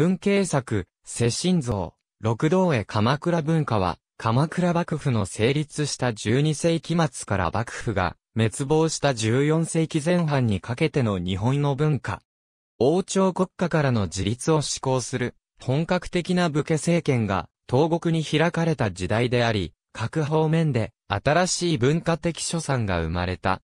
運慶作、世心像、六道へ鎌倉文化は、鎌倉幕府の成立した12世紀末から幕府が滅亡した14世紀前半にかけての日本の文化。王朝国家からの自立を施行する本格的な武家政権が東国に開かれた時代であり、各方面で新しい文化的所産が生まれた。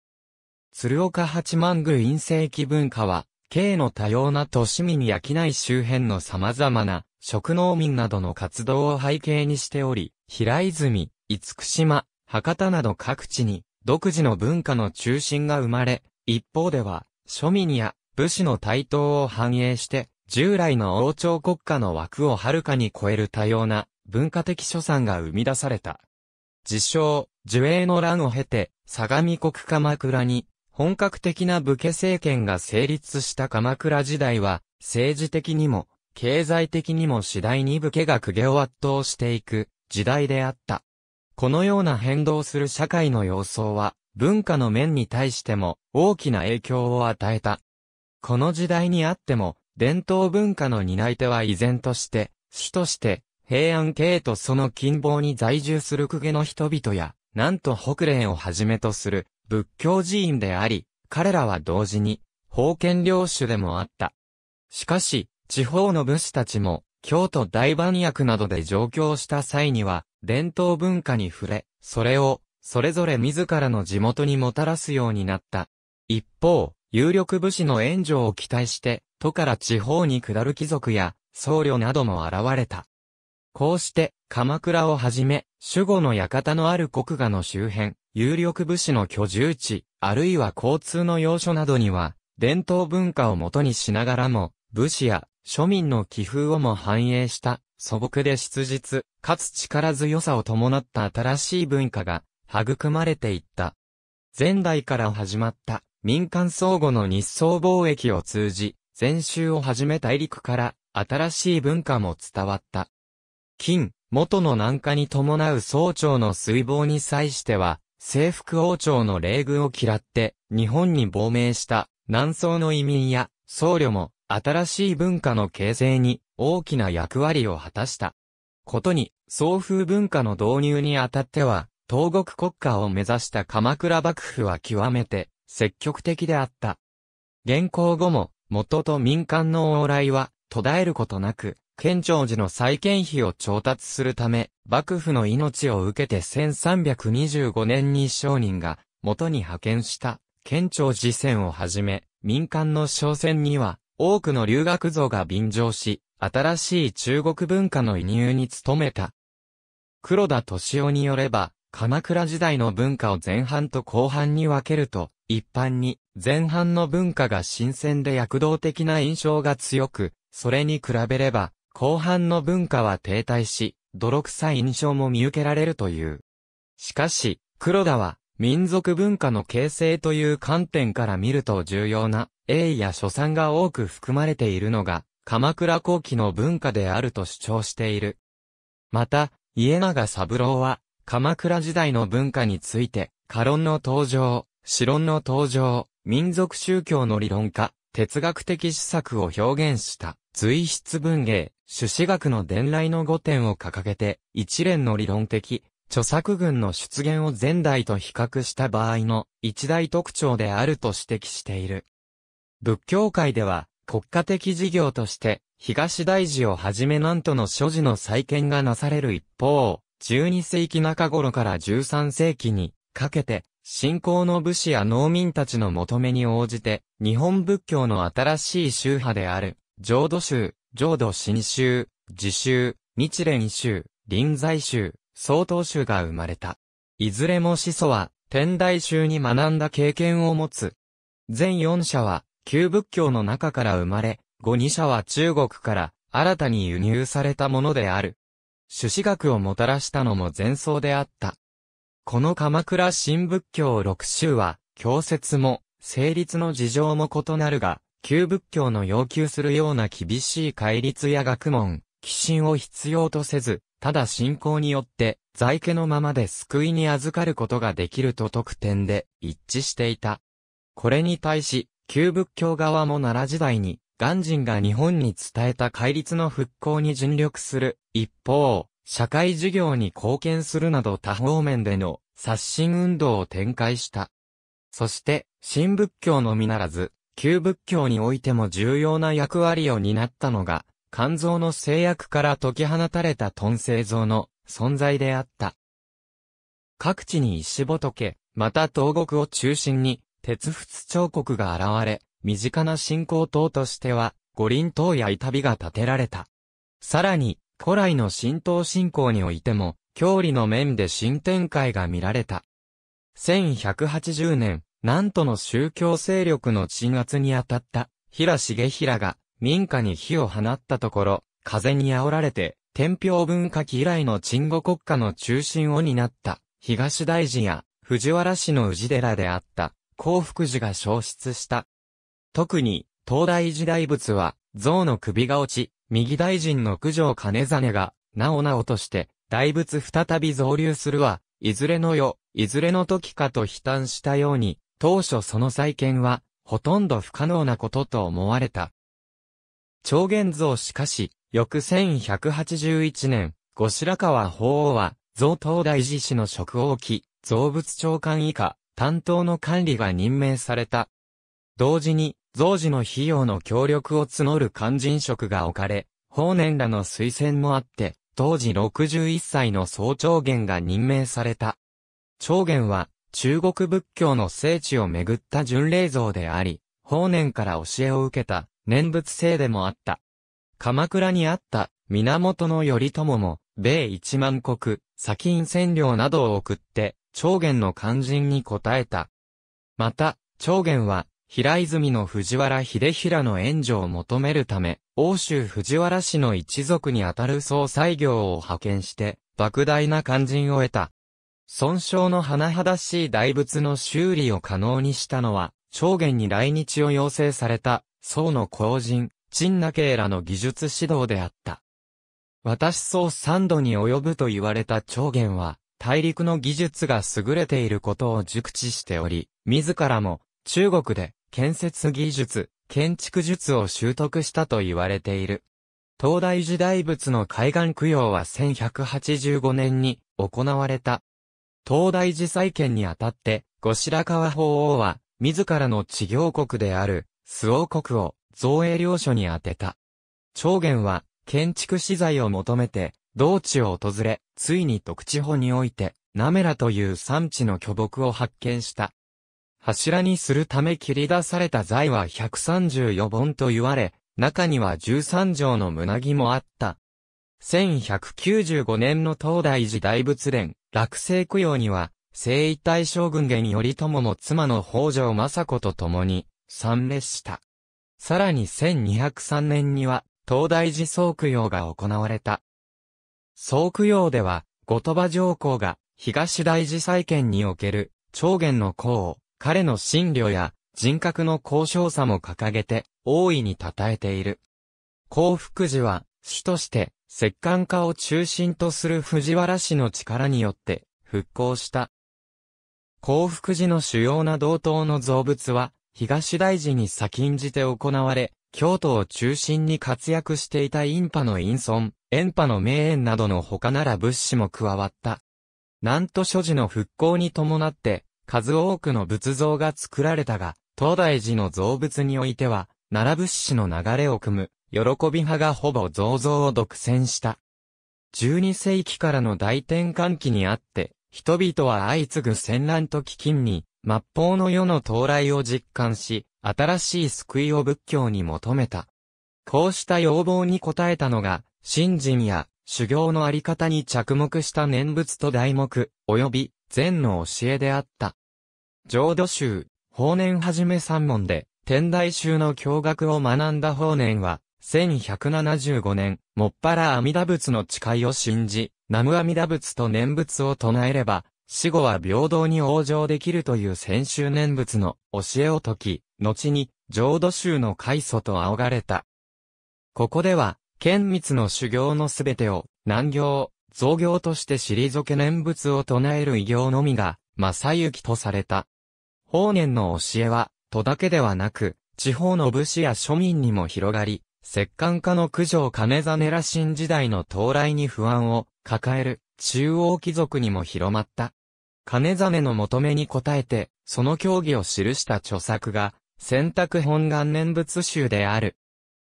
鶴岡八幡宮院世紀文化は K の多様な都市民や機内周辺の様々な、職農民などの活動を背景にしており、平泉、厳島、博多など各地に、独自の文化の中心が生まれ、一方では、庶民や武士の台頭を反映して、従来の王朝国家の枠をはるかに超える多様な文化的所産が生み出された。自称、樹影の乱を経て、相模国鎌倉に本格的な武家政権が成立した鎌倉時代は、政治的にも、経済的にも次第に武家が公家を圧倒していく時代であった。このような変動する社会の様相は、文化の面に対しても大きな影響を与えた。この時代にあっても、伝統文化の担い手は依然として、主として、平安系とその近傍に在住する公家の人々や、なんと北連をはじめとする仏教寺院であり、彼らは同時に、封建領主でもあった。しかし、地方の武士たちも、京都大番役などで上京した際には、伝統文化に触れ、それを、それぞれ自らの地元にもたらすようになった。一方、有力武士の援助を期待して、都から地方に下る貴族や、僧侶なども現れた。こうして、鎌倉をはじめ、守護の館のある国画の周辺、有力武士の居住地、あるいは交通の要所などには、伝統文化をもとにしながらも、武士や庶民の気風をも反映した素朴で質実、かつ力強さを伴った新しい文化が育まれていった。前代から始まった民間相互の日宋貿易を通じ、禅宗をはじめ大陸から新しい文化も伝わった。金、元の南下に伴う総長の水防に際しては、征服王朝の冷遇を嫌って日本に亡命した南宋の移民や僧侶も新しい文化の形成に大きな役割を果たした。ことに、送風文化の導入にあたっては、東国国家を目指した鎌倉幕府は極めて積極的であった。現行後も元と民間の往来は途絶えることなく県庁寺の再建費を調達するため、幕府の命を受けて1325年に商人が、元に派遣した、県庁寺船をはじめ、民間の商船には、多くの留学像が便乗し、新しい中国文化の移入に努めた。黒田敏夫によれば、鎌倉時代の文化を前半と後半に分けると、一般に、前半の文化が新鮮で躍動的な印象が強く、それに比べれば、後半の文化は停滞し、泥臭い印象も見受けられるという。しかし、黒田は、民族文化の形成という観点から見ると重要な、英意や書産が多く含まれているのが、鎌倉後期の文化であると主張している。また、家永三郎は、鎌倉時代の文化について、過論の登場、史論の登場、民族宗教の理論化、哲学的施策を表現した、随筆文芸、朱子学の伝来の5点を掲げて、一連の理論的、著作群の出現を前代と比較した場合の一大特徴であると指摘している。仏教界では、国家的事業として、東大寺をはじめ南都の所持の再建がなされる一方、12世紀中頃から13世紀にかけて、信仰の武士や農民たちの求めに応じて、日本仏教の新しい宗派である、浄土宗、浄土真宗、自宗、日蓮宗、臨済宗、曹洞宗が生まれた。いずれも始祖は、天台宗に学んだ経験を持つ。全四社は、旧仏教の中から生まれ、五二社は中国から新たに輸入されたものである。朱子学をもたらしたのも前奏であった。この鎌倉新仏教六宗は、教説も、成立の事情も異なるが、旧仏教の要求するような厳しい戒律や学問、寄進を必要とせず、ただ信仰によって、在家のままで救いに預かることができると特典で一致していた。これに対し、旧仏教側も奈良時代に、鑑真が日本に伝えた戒律の復興に尽力する。一方、社会事業に貢献するなど多方面での刷新運動を展開した。そして、新仏教のみならず、旧仏教においても重要な役割を担ったのが、肝臓の制約から解き放たれたトンセイ像の存在であった。各地に石仏、また東国を中心に、鉄仏彫刻が現れ、身近な信仰塔としては、五輪塔や板火が建てられた。さらに、古来の神道信仰においても、教理の面で新展開が見られた。1180年、なんとの宗教勢力の鎮圧にあたった平重平が民家に火を放ったところ、風に煽られて、天平文化期以来の鎮護国家の中心を担った東大寺や藤原氏の氏寺であった幸福寺が消失した。特に東大寺大仏は象の首が落ち、右大臣の九条金実が、なおなおとして、大仏再び増流するは、いずれの世、いずれの時かと悲嘆したように、当初その再建は、ほとんど不可能なことと思われた。超元像しかし、翌1181年、後白河法皇は、贈答大寺氏の職を置き、造物長官以下、担当の管理が任命された。同時に、増寺の費用の協力を募る肝心職が置かれ、法年らの推薦もあって、当時61歳の総長元が任命された。長元は、中国仏教の聖地をめぐった巡礼像であり、法然から教えを受けた念仏聖でもあった。鎌倉にあった源頼朝も、米一万国、砂金占領などを送って、長元の肝心に応えた。また、長元は、平泉の藤原秀平の援助を求めるため、欧州藤原氏の一族にあたる総裁業を派遣して、莫大な肝心を得た。損傷の甚だしい大仏の修理を可能にしたのは、長元に来日を要請された、宋の皇人、陳那慶らの技術指導であった。私宋三度に及ぶと言われた長元は、大陸の技術が優れていることを熟知しており、自らも中国で建設技術、建築術を習得したと言われている。東大寺大仏の海岸供養は1185年に行われた。東大寺再建にあたって、後白河法皇は、自らの治行国である、諏王国を、造営領所に当てた。長元は、建築資材を求めて、道地を訪れ、ついに徳地方において、ナメラという産地の巨木を発見した。柱にするため切り出された材は134本と言われ、中には13畳の胸木もあった。1195年の東大寺大仏殿、落成供養には、聖遺体将軍元頼朝の妻の北条政子と共に参列した。さらに1203年には、東大寺総供養が行われた。総供養では、後鳥羽上皇が東大寺再建における長元の功を、彼の信慮や人格の高尚さも掲げて、大いに称えている。幸福寺は、主として、石棺化を中心とする藤原氏の力によって復興した。幸福寺の主要な道東の造物は、東大寺に先んじて行われ、京都を中心に活躍していたン派の陰村、円派の名園などの他なら物資も加わった。南都所寺の復興に伴って、数多くの仏像が作られたが、東大寺の造物においては、奈良物資の流れを組む、喜び派がほぼ増像を独占した。12世紀からの大転換期にあって、人々は相次ぐ戦乱と飢饉に、末法の世の到来を実感し、新しい救いを仏教に求めた。こうした要望に応えたのが、信心や修行のあり方に着目した念仏と題目、及び禅の教えであった。浄土宗、法然はじめ三門で、天台宗の教学を学んだ法然は、1175年、もっぱら阿弥陀仏の誓いを信じ、南無阿弥陀仏と念仏を唱えれば、死後は平等に往生できるという先週念仏の教えを解き、後に浄土宗の開祖と仰がれた。ここでは、剣密の修行のすべてを、難行、造行として退け念仏を唱える異業のみが、正行とされた。法然の教えは、都だけではなく、地方の武士や庶民にも広がり、摂関家の九条金真ら新時代の到来に不安を抱える中央貴族にも広まった。金真の求めに応えて、その教義を記した著作が、選択本願念仏集である。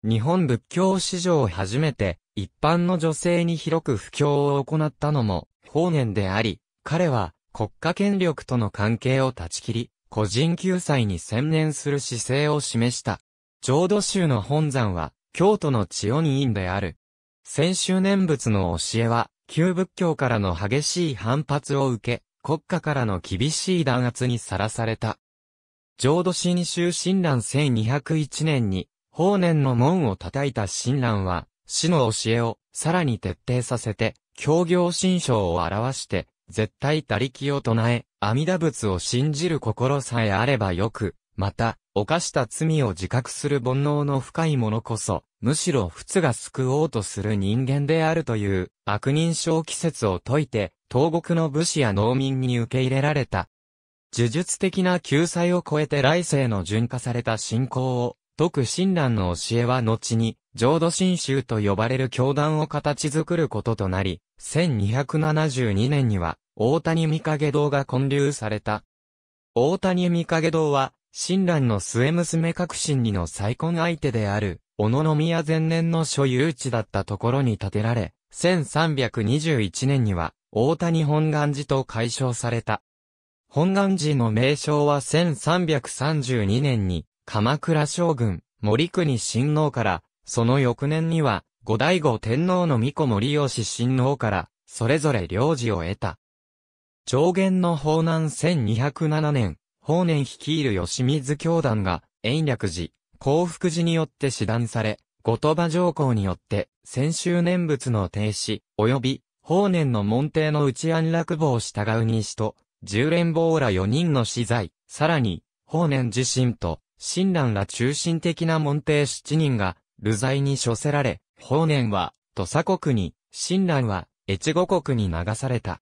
日本仏教史上初めて、一般の女性に広く布教を行ったのも、法然であり、彼は、国家権力との関係を断ち切り、個人救済に専念する姿勢を示した。浄土宗の本山は、京都の千に院である。先週念仏の教えは、旧仏教からの激しい反発を受け、国家からの厳しい弾圧にさらされた。浄土真宗親鸞1201年に、法然の門を叩いた親鸞は、死の教えをさらに徹底させて、教行心象を表して、絶対他力を唱え、阿弥陀仏を信じる心さえあればよく、また、犯した罪を自覚する煩悩の深い者こそ、むしろ仏が救おうとする人間であるという悪人症季節を解いて、東国の武士や農民に受け入れられた。呪術的な救済を超えて来世の純化された信仰を、徳親鸞の教えは後に、浄土真宗と呼ばれる教団を形作ることとなり、1272年には、大谷三影堂が建立された。大谷三影堂は、親鸞の末娘革新にの再婚相手である、小野宮前年の所有地だったところに建てられ、1321年には、大谷本願寺と解消された。本願寺の名称は1332年に、鎌倉将軍、森国親王から、その翌年には、後醍醐天皇の御子森吉親王から、それぞれ領事を得た。上限の法難1207年、法然率いる吉水教団が、延暦寺、幸福寺によって師断され、後鳥羽上皇によって、先週念仏の停止、及び、法然の門弟の内安楽坊を従うにしと、十連坊ら4人の死罪、さらに、法然自身と、親鸞ら中心的な門弟7人が、流罪に処せられ、法然は、土佐国に、親鸞は、越後国に流された。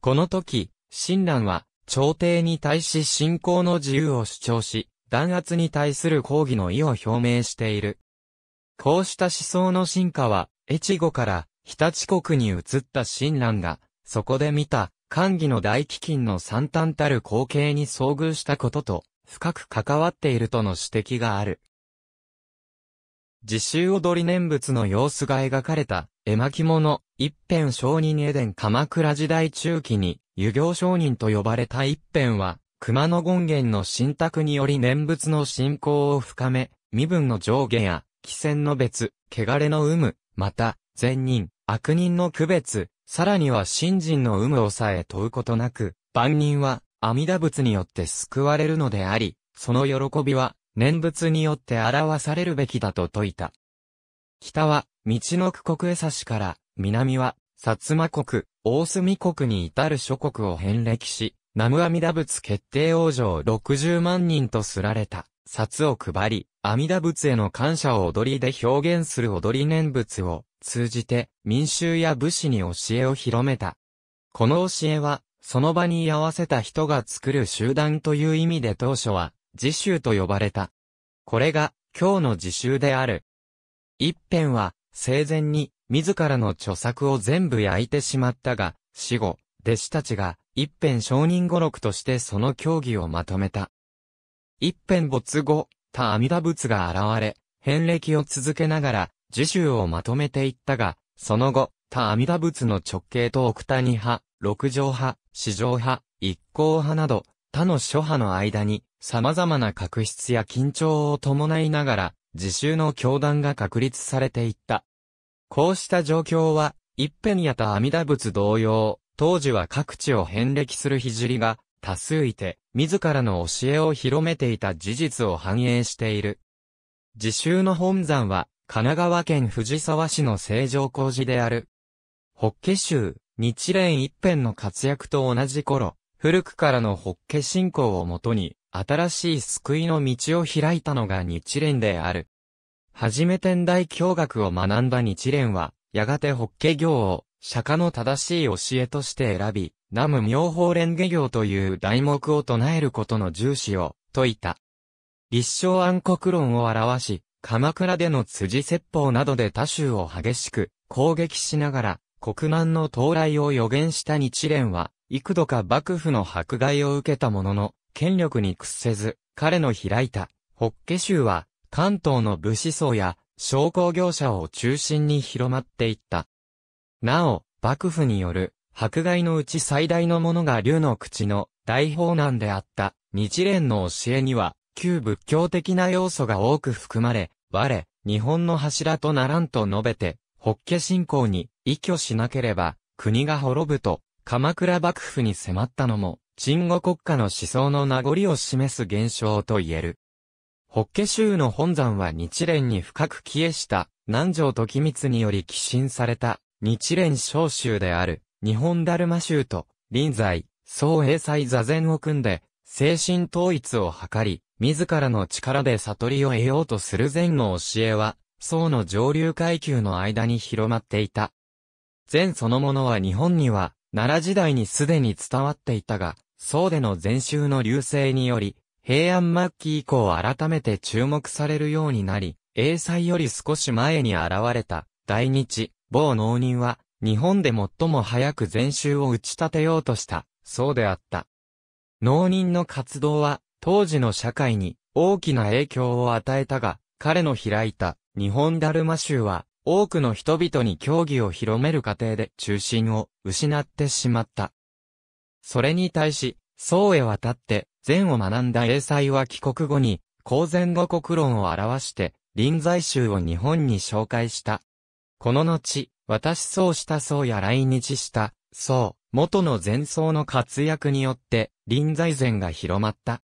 この時、親鸞は、朝廷に対し信仰の自由を主張し、弾圧に対する抗議の意を表明している。こうした思想の進化は、越後から日立国に移った親鸞が、そこで見た、官議の大飢饉の惨憺たる光景に遭遇したことと、深く関わっているとの指摘がある。自習踊り念仏の様子が描かれた絵巻物、一辺承人絵伝鎌倉時代中期に湯行商人と呼ばれた一辺は、熊野権現の信託により念仏の信仰を深め、身分の上下や、貴船の別、汚れの有無、また、善人、悪人の区別、さらには信心の有無をさえ問うことなく、万人は阿弥陀仏によって救われるのであり、その喜びは念仏によって表されるべきだと説いた。北は、道の区国江差しから、南は、薩摩国、大隅国に至る諸国を遍歴し、南無阿弥陀仏決定王女を60万人とすられた、札を配り、阿弥陀仏への感謝を踊りで表現する踊り念仏を通じて民衆や武士に教えを広めた。この教えは、その場に居合わせた人が作る集団という意味で当初は、自習と呼ばれた。これが、今日の自習である。一辺は、生前に、自らの著作を全部焼いてしまったが、死後、弟子たちが、一辺承認語録としてその教義をまとめた。一辺没後、他阿弥陀仏が現れ、遍歴を続けながら、自習をまとめていったが、その後、他阿弥陀仏の直径と奥谷派、六条派、四条派、一行派など、他の諸派の間に、様々な確執や緊張を伴いながら、自習の教団が確立されていった。こうした状況は、一辺やた阿弥陀仏同様、当時は各地を遍歴する聖が、多数いて、自らの教えを広めていた事実を反映している。自習の本山は、神奈川県藤沢市の成城工事である。法華宗、日蓮一辺の活躍と同じ頃、古くからの法華信仰をもとに、新しい救いの道を開いたのが日蓮である。はじめ天台教学を学んだ日蓮は、やがて法華経を、釈迦の正しい教えとして選び、南無妙法蓮華経という題目を唱えることの重視を、説いた。立正暗黒論を表し、鎌倉での辻説法などで他州を激しく攻撃しながら、国難の到来を予言した日蓮は、幾度か幕府の迫害を受けたものの、権力に屈せず、彼の開いた、法華宗は、関東の武士層や商工業者を中心に広まっていった。なお、幕府による迫害のうち最大のものが竜の口の大法難であった日蓮の教えには、旧仏教的な要素が多く含まれ、我、日本の柱とならんと述べて、法華信仰に依拠しなければ、国が滅ぶと、鎌倉幕府に迫ったのも、鎮護国家の思想の名残を示す現象と言える。法華宗の本山は日蓮に深く帰依した、南條時光により寄進された、日蓮小州である、日本ダルマ宗と、臨在、総英才座禅を組んで、精神統一を図り、自らの力で悟りを得ようとする禅の教えは、僧の上流階級の間に広まっていた。禅そのものは日本には、奈良時代にすでに伝わっていたが、僧での禅宗の流星により、平安末期以降改めて注目されるようになり、英才より少し前に現れた、大日、某農人は、日本で最も早く禅宗を打ち立てようとした、そうであった。農人の活動は、当時の社会に大きな影響を与えたが、彼の開いた日本ダルマ州は、多くの人々に教義を広める過程で中心を失ってしまった。それに対し、宋へ渡って、禅を学んだ英才は帰国後に、公然語国論を表して、臨済宗を日本に紹介した。この後、私そうした宋や来日した、宋、元の禅僧の活躍によって、臨済禅が広まった。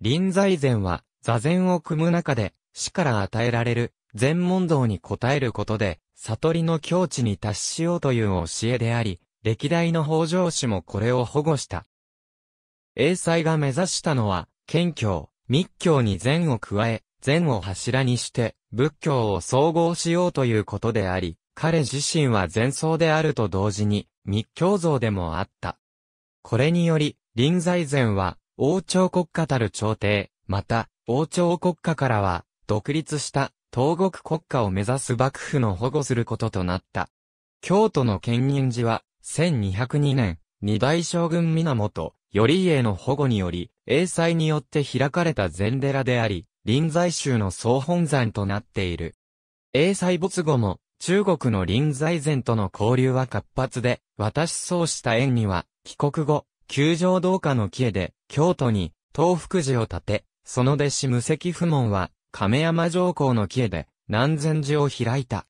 臨済禅は、座禅を組む中で、死から与えられる、禅問答に応えることで、悟りの境地に達しようという教えであり、歴代の北条氏もこれを保護した。英才が目指したのは、謙教、密教に善を加え、善を柱にして、仏教を総合しようということであり、彼自身は禅僧であると同時に、密教像でもあった。これにより、臨在禅は、王朝国家たる朝廷、また、王朝国家からは、独立した東国国家を目指す幕府の保護することとなった。京都の建仁寺は、1202年、二大将軍源、頼家の保護により、英才によって開かれた禅寺であり、臨済宗の総本山となっている。英才没後も、中国の臨済禅との交流は活発で、私そうした縁には、帰国後、九条道家の家で、京都に、東福寺を建て、その弟子無責不問は、亀山上皇の家で、南禅寺を開いた。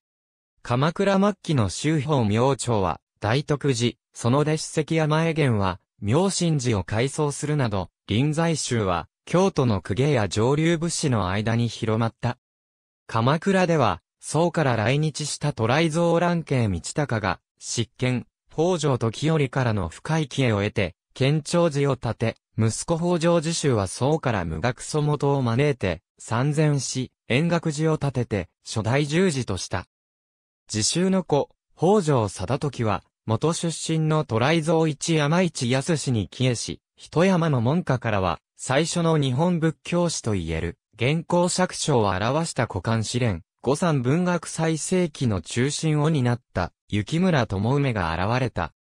鎌倉末期の周宝明朝は、大徳寺、その弟子関山江元は、明神寺を改装するなど、臨済宗は、京都の公家や上流物資の間に広まった。鎌倉では、宋から来日した渡来蔵蘭慶道隆が、執権、北条時頼からの深い帰依を得て、県庁寺を建て、息子北条寺宗は宋から無学祖元を招いて、参禅し、円楽寺を建てて、初代十字とした。自習の子、北条貞時は、元出身のトライ蔵一山一康に帰依し、一山の門下からは、最初の日本仏教史と言える、現行釈書を表した古漢試練、五三文学最盛期の中心を担った、雪村智梅が現れた。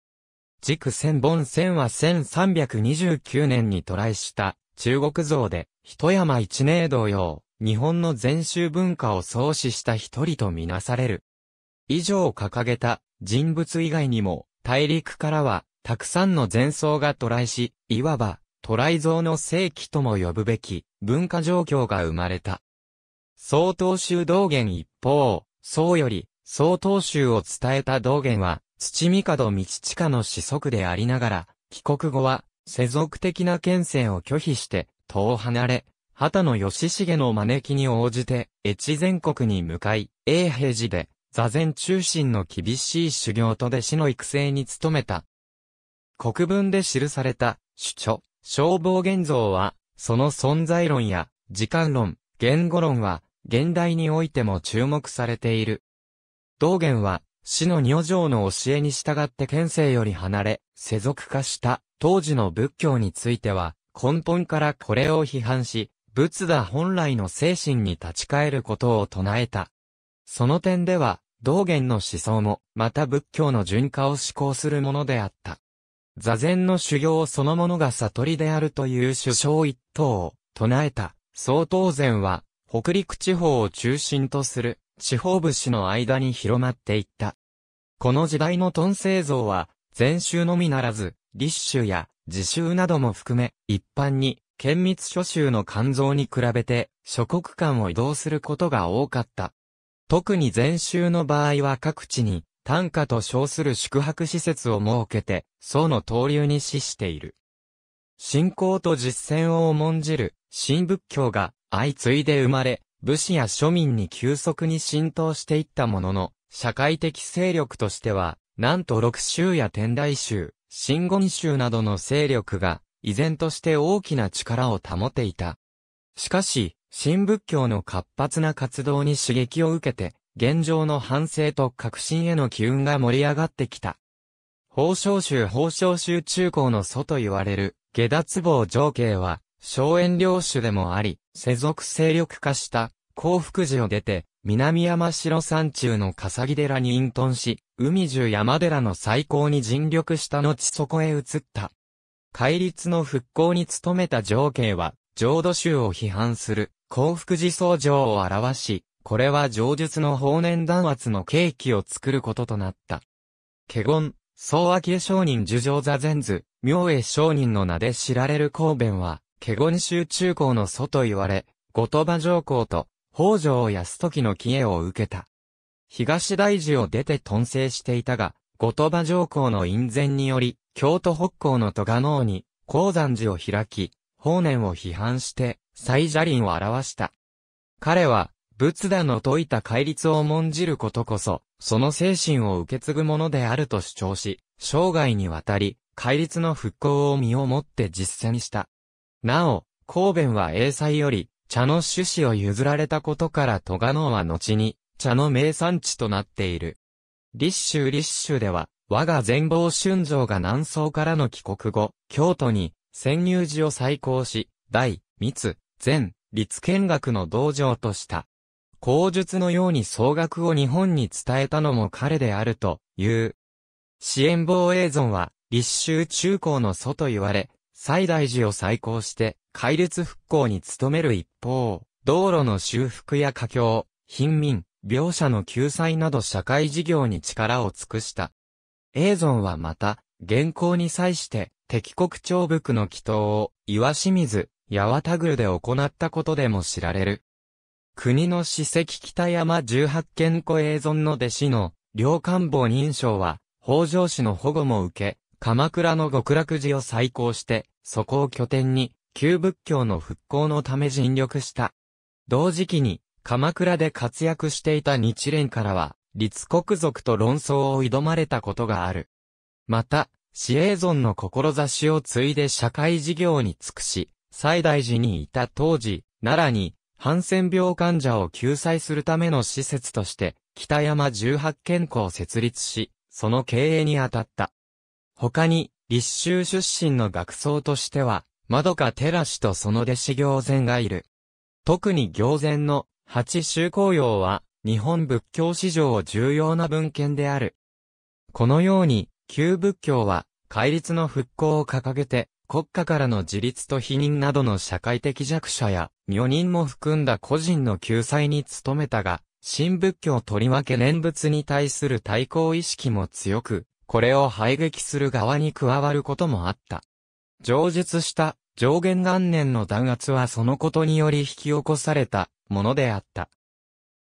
軸千本千は1329年に渡来した、中国像で、一山一名同様、日本の禅宗文化を創始した一人とみなされる。以上掲げた、人物以外にも、大陸からは、たくさんの前奏が渡来し、いわば、渡来像の世紀とも呼ぶべき、文化状況が生まれた。曹洞宗道元一方、僧より、曹洞宗を伝えた道元は、土帝道近の子息でありながら、帰国後は、世俗的な県政を拒否して、遠を離れ、畑野義重の招きに応じて、越前国に向かい、永平寺で、座禅中心の厳しい修行と弟子の育成に努めた。国文で記された、主著、消防現像は、その存在論や、時間論、言語論は、現代においても注目されている。道元は、死の女条の教えに従って県政より離れ、世俗化した、当時の仏教については、根本からこれを批判し、仏陀本来の精神に立ち返ることを唱えた。その点では、道元の思想も、また仏教の順化を思考するものであった。座禅の修行そのものが悟りであるという首相一党を唱えた、総統禅は、北陸地方を中心とする地方武士の間に広まっていった。この時代のトン製像は、禅宗のみならず、立宗や自宗なども含め、一般に、県密諸宗の肝臓に比べて、諸国間を移動することが多かった。特に禅宗の場合は各地に、単価と称する宿泊施設を設けて、僧の登竜に資している。信仰と実践を重んじる、新仏教が相次いで生まれ、武士や庶民に急速に浸透していったものの、社会的勢力としては、なんと六州や天台州、新言州などの勢力が、依然として大きな力を保っていた。しかし、新仏教の活発な活動に刺激を受けて、現状の反省と革新への機運が盛り上がってきた。宝生州宝生州中高の祖と言われる、下脱坊上慶は、荘園領主でもあり、世俗勢力化した、幸福寺を出て、南山城山中の笠木寺に隠遁し、海中山寺の最高に尽力した後そこへ移った。戒律の復興に努めた上慶は、浄土宗を批判する幸福寺僧正を表し、これは上述の法然弾圧の契機を作ることとなった。華厳、総明商人樹上座禅図、明恵商人の名で知られる公弁は、華厳集中校の祖と言われ、後鳥羽上皇と北条泰時の帰依を受けた。東大寺を出て遁生していたが、後鳥羽上皇の院前により、京都北港の戸賀能に、鉱山寺を開き、法然を批判して、最イ林を表した。彼は、仏陀の説いた戒律を重んじることこそ、その精神を受け継ぐものであると主張し、生涯にわたり、戒律の復興を身をもって実践した。なお、公弁は英才より、茶の趣旨を譲られたことから戸賀野は後に、茶の名産地となっている。立州立州では、我が全貌春城が南宋からの帰国後、京都に、潜入寺を再興し、大、密、全、立見学の道場とした。口述のように総額を日本に伝えたのも彼であるという。支援防衛存は立州中高の祖と言われ、最大寺を再興して戒律復興に努める一方、道路の修復や架橋、貧民、描写の救済など社会事業に力を尽くした。映存はまた、現行に際して、敵国長部区の祈祷を、岩清水、八幡宮で行ったことでも知られる。国の史跡北山十八軒古映存の弟子の、両官房認証は、北条氏の保護も受け、鎌倉の極楽寺を再興して、そこを拠点に、旧仏教の復興のため尽力した。同時期に、鎌倉で活躍していた日蓮からは、立国族と論争を挑まれたことがある。また、市営存の志を継いで社会事業に尽くし、最大寺にいた当時、奈良に、ハンセン病患者を救済するための施設として、北山十八県校を設立し、その経営に当たった。他に、立州出身の学僧としては、窓か寺師とその弟子行前がいる。特に行前の八州公用は、日本仏教史上重要な文献である。このように、旧仏教は、戒律の復興を掲げて、国家からの自立と否認などの社会的弱者や、女人も含んだ個人の救済に努めたが、新仏教とりわけ念仏に対する対抗意識も強く、これを排撃する側に加わることもあった。上述した上限元年の弾圧はそのことにより引き起こされたものであった。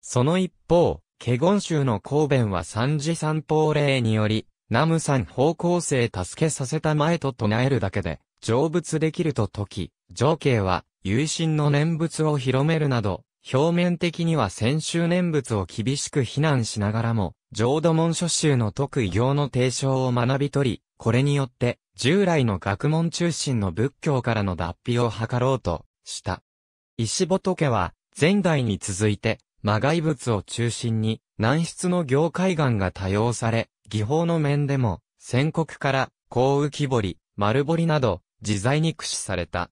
その一方、ケゴン州の公弁は三次三法令により、ナムさん方向性助けさせた前と唱えるだけで、成仏できると解き、情景は、有心の念仏を広めるなど、表面的には先週念仏を厳しく非難しながらも、浄土門書集の特異行の提唱を学び取り、これによって、従来の学問中心の仏教からの脱皮を図ろうと、した。石仏は、前代に続いて、魔外仏を中心に、南出の業界岩が多用され、技法の面でも、戦国から、甲浮彫り、丸彫りなど、自在に駆使された。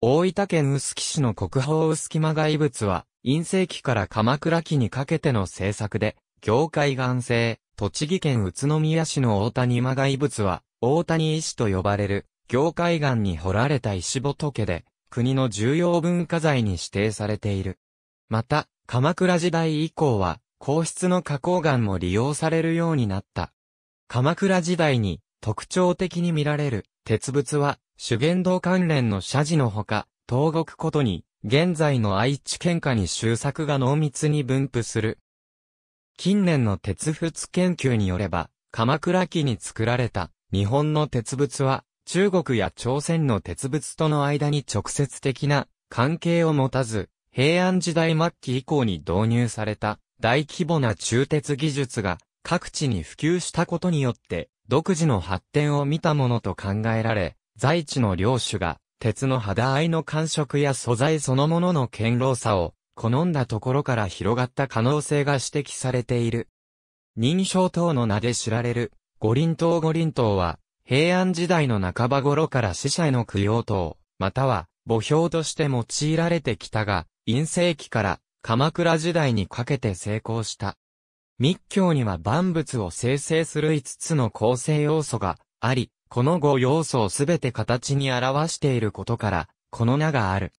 大分県臼杵市の国宝臼杵間外物は、陰性期から鎌倉期にかけての制作で、業界岩性、栃木県宇都宮市の大谷間外物は、大谷石と呼ばれる、業界岩に掘られた石仏で、国の重要文化財に指定されている。また、鎌倉時代以降は、皇室の花崗岩も利用されるようになった。鎌倉時代に特徴的に見られる鉄仏は修験道関連の社寺のほか、東国ことに現在の愛知県下に修作が濃密に分布する。近年の鉄仏研究によれば、鎌倉期に作られた日本の鉄仏は中国や朝鮮の鉄仏との間に直接的な関係を持たず、平安時代末期以降に導入された。大規模な鋳鉄技術が各地に普及したことによって、独自の発展を見たものと考えられ、在地の領主が、鉄の肌合いの感触や素材そのものの堅牢さを、好んだところから広がった可能性が指摘されている。認証等の名で知られる、五輪塔五輪塔は、平安時代の半ば頃から死者への供養塔、または、墓標として用いられてきたが、陰性期から鎌倉時代にかけて成功した。密教には万物を生成する5つの構成要素があり、この5要素をすべて形に表していることから、この名がある。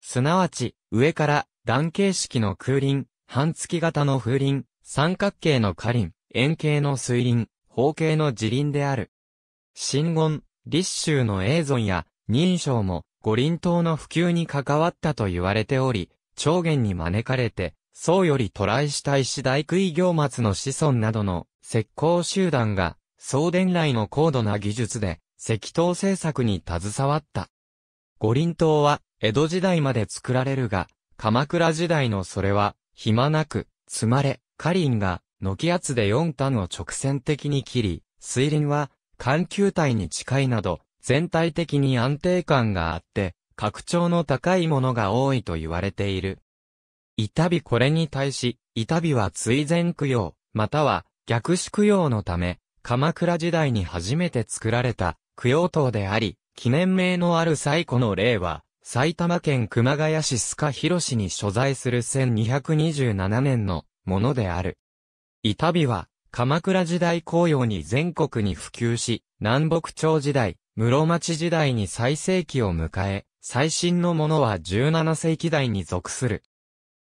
すなわち、上から段形式の空輪、半月型の風輪、三角形の花輪、円形の水輪、方形の自輪である。真言、立秋の永存や、認証も、五輪島の普及に関わったと言われており、長元に招かれて、宋より渡来した石大杭行末の子孫などの石膏集団が、宋伝来の高度な技術で、石刀製作に携わった。五輪刀は、江戸時代まで作られるが、鎌倉時代のそれは、暇なく、積まれ、花輪が、軒厚で四端を直線的に切り、水輪は、環球体に近いなど、全体的に安定感があって、格調の高いものが多いと言われている。たびこれに対し、たびは追善供養、または逆子供養のため、鎌倉時代に初めて作られた供養塔であり、記念名のある最古の例は、埼玉県熊谷市須賀広市に所在する1227年のものである。たびは、鎌倉時代紅葉に全国に普及し、南北朝時代、室町時代に最盛期を迎え、最新のものは17世紀代に属する。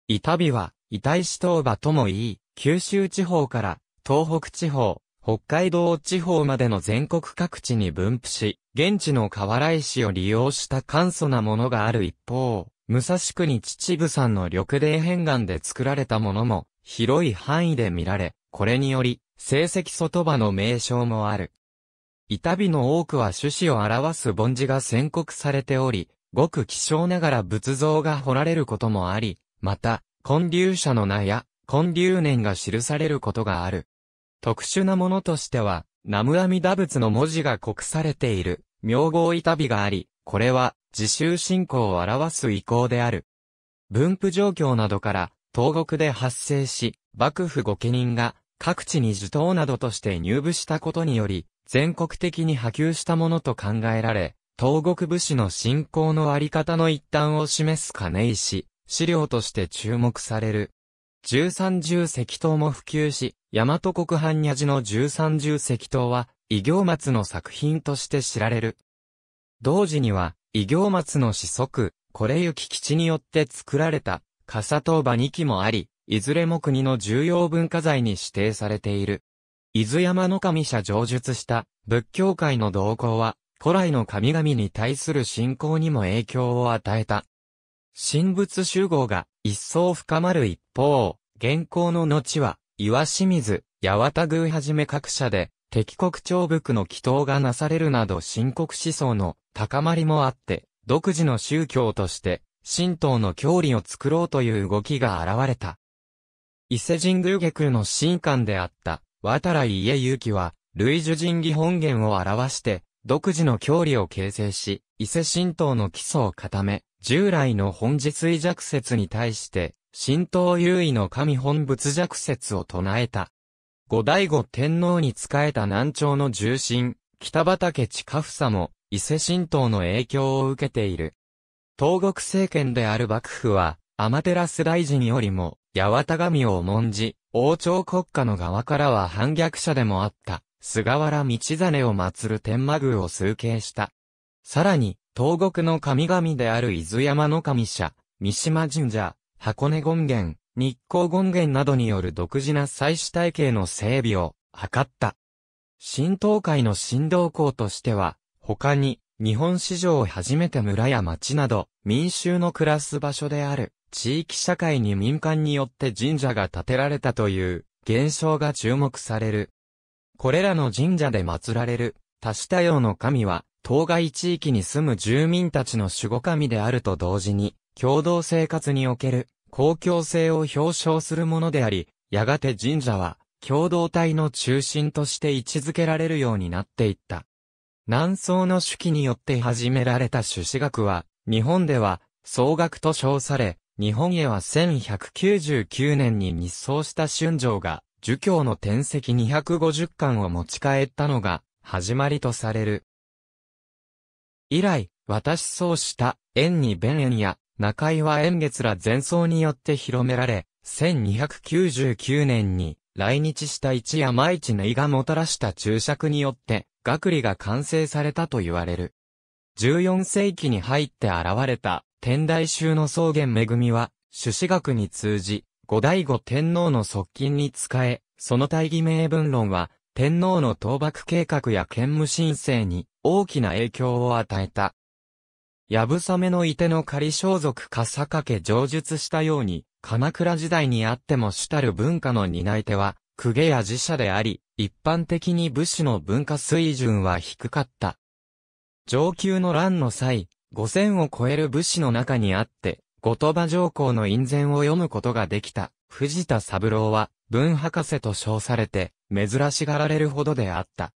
板火は、板石東場ともいい、九州地方から東北地方、北海道地方までの全国各地に分布し、現地の河原石を利用した簡素なものがある一方、武蔵国秩父山の緑泥片岩で作られたものも広い範囲で見られ、これにより、成績外場の名称もある。板火の多くは種子を表す盆地が宣告されており、ごく希少ながら仏像が彫られることもあり、また、建立者の名や、建立年が記されることがある。特殊なものとしては、ナムアミダ仏の文字が刻されている、名号板碑があり、これは、自習信仰を表す意向である。分布状況などから、東国で発生し、幕府御家人が、各地に受刀などとして入部したことにより、全国的に波及したものと考えられ、東国武士の信仰のあり方の一端を示す金石、資料として注目される。十三重石刀も普及し、大和国藩にゃじの十三重石刀は、異行松の作品として知られる。同時には、異行松の子息、これゆ基地によって作られた、笠灯場二基もあり、いずれも国の重要文化財に指定されている。伊豆山の神社上述した、仏教界の動向は、古来の神々に対する信仰にも影響を与えた。神仏集合が一層深まる一方、現行の後は、岩清水、八幡宮はじめ各社で、敵国長伏の祈祷がなされるなど深刻思想の高まりもあって、独自の宗教として、神道の教理を作ろうという動きが現れた。伊勢神宮下空の神官であった、渡来家勇希は、類樹神義本源を表して、独自の教理を形成し、伊勢神道の基礎を固め、従来の本日衰弱説に対して、神道優位の神本仏弱説を唱えた。後醍醐天皇に仕えた南朝の重臣、北畠近房も、伊勢神道の影響を受けている。東国政権である幕府は、天照大臣よりも、八幡神を重んじ、王朝国家の側からは反逆者でもあった。菅原道真を祀る天満宮を崇敬した。さらに、東国の神々である伊豆山の神社、三島神社、箱根権現、日光権現などによる独自な祭祀体系の整備を図った。新東海の新道校としては、他に、日本史上初めて村や町など、民衆の暮らす場所である、地域社会に民間によって神社が建てられたという、現象が注目される。これらの神社で祀られる、多種多様の神は、当該地域に住む住民たちの守護神であると同時に、共同生活における公共性を表彰するものであり、やがて神社は、共同体の中心として位置づけられるようになっていった。南宋の手記によって始められた朱子学は、日本では、総学と称され、日本へは1199年に密葬した春城が儒教の天石250巻を持ち帰ったのが、始まりとされる。以来、私そうした、縁に弁縁や、中井は縁月ら前奏によって広められ、1299年に来日した一山一いがもたらした注釈によって、学理が完成されたと言われる。14世紀に入って現れた、天台宗の草原恵は、朱子学に通じ、後醍醐天皇の側近に仕え、その大義名分論は、天皇の倒幕計画や兼務申請に大きな影響を与えた。やぶさめのいての仮装束かかけ上述したように、鎌倉時代にあっても主たる文化の担い手は、公家や寺社であり、一般的に武士の文化水準は低かった。上級の乱の際、五千を超える武士の中にあって、後鳥羽上皇の印前を読むことができた、藤田三郎は、文博士と称されて、珍しがられるほどであった。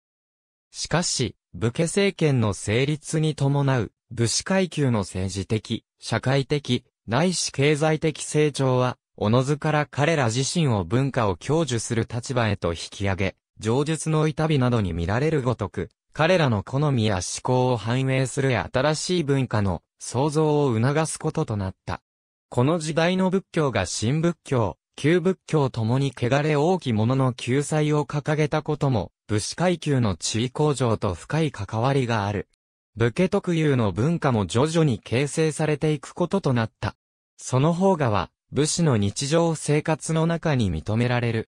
しかし、武家政権の成立に伴う、武士階級の政治的、社会的、ないし経済的成長は、おのずから彼ら自身を文化を享受する立場へと引き上げ、上述の痛みなどに見られるごとく、彼らの好みや思考を反映する新しい文化の創造を促すこととなった。この時代の仏教が新仏教、旧仏教ともに汚れ大き者の救済を掲げたことも、武士階級の地位向上と深い関わりがある。武家特有の文化も徐々に形成されていくこととなった。その方がは、武士の日常生活の中に認められる。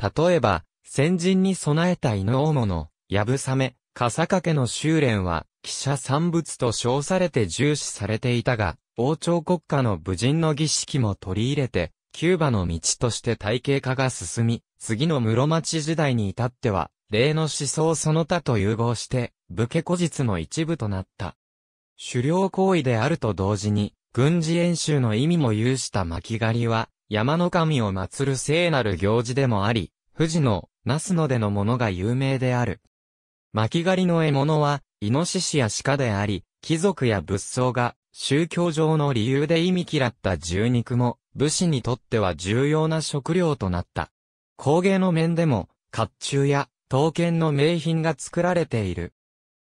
例えば、先人に備えた犬大物、やぶさめ、笠掛の修練は、記者産物と称されて重視されていたが、王朝国家の武人の儀式も取り入れて、キューバの道として体系化が進み、次の室町時代に至っては、例の思想その他と融合して、武家古実の一部となった。狩猟行為であると同時に、軍事演習の意味も有した巻狩りは、山の神を祀る聖なる行事でもあり、富士の、那須野でのものが有名である。巻狩りの獲物は、イノシシや鹿であり、貴族や仏僧が、宗教上の理由で忌み嫌った獣肉も、武士にとっては重要な食料となった。工芸の面でも、甲冑や、刀剣の名品が作られている。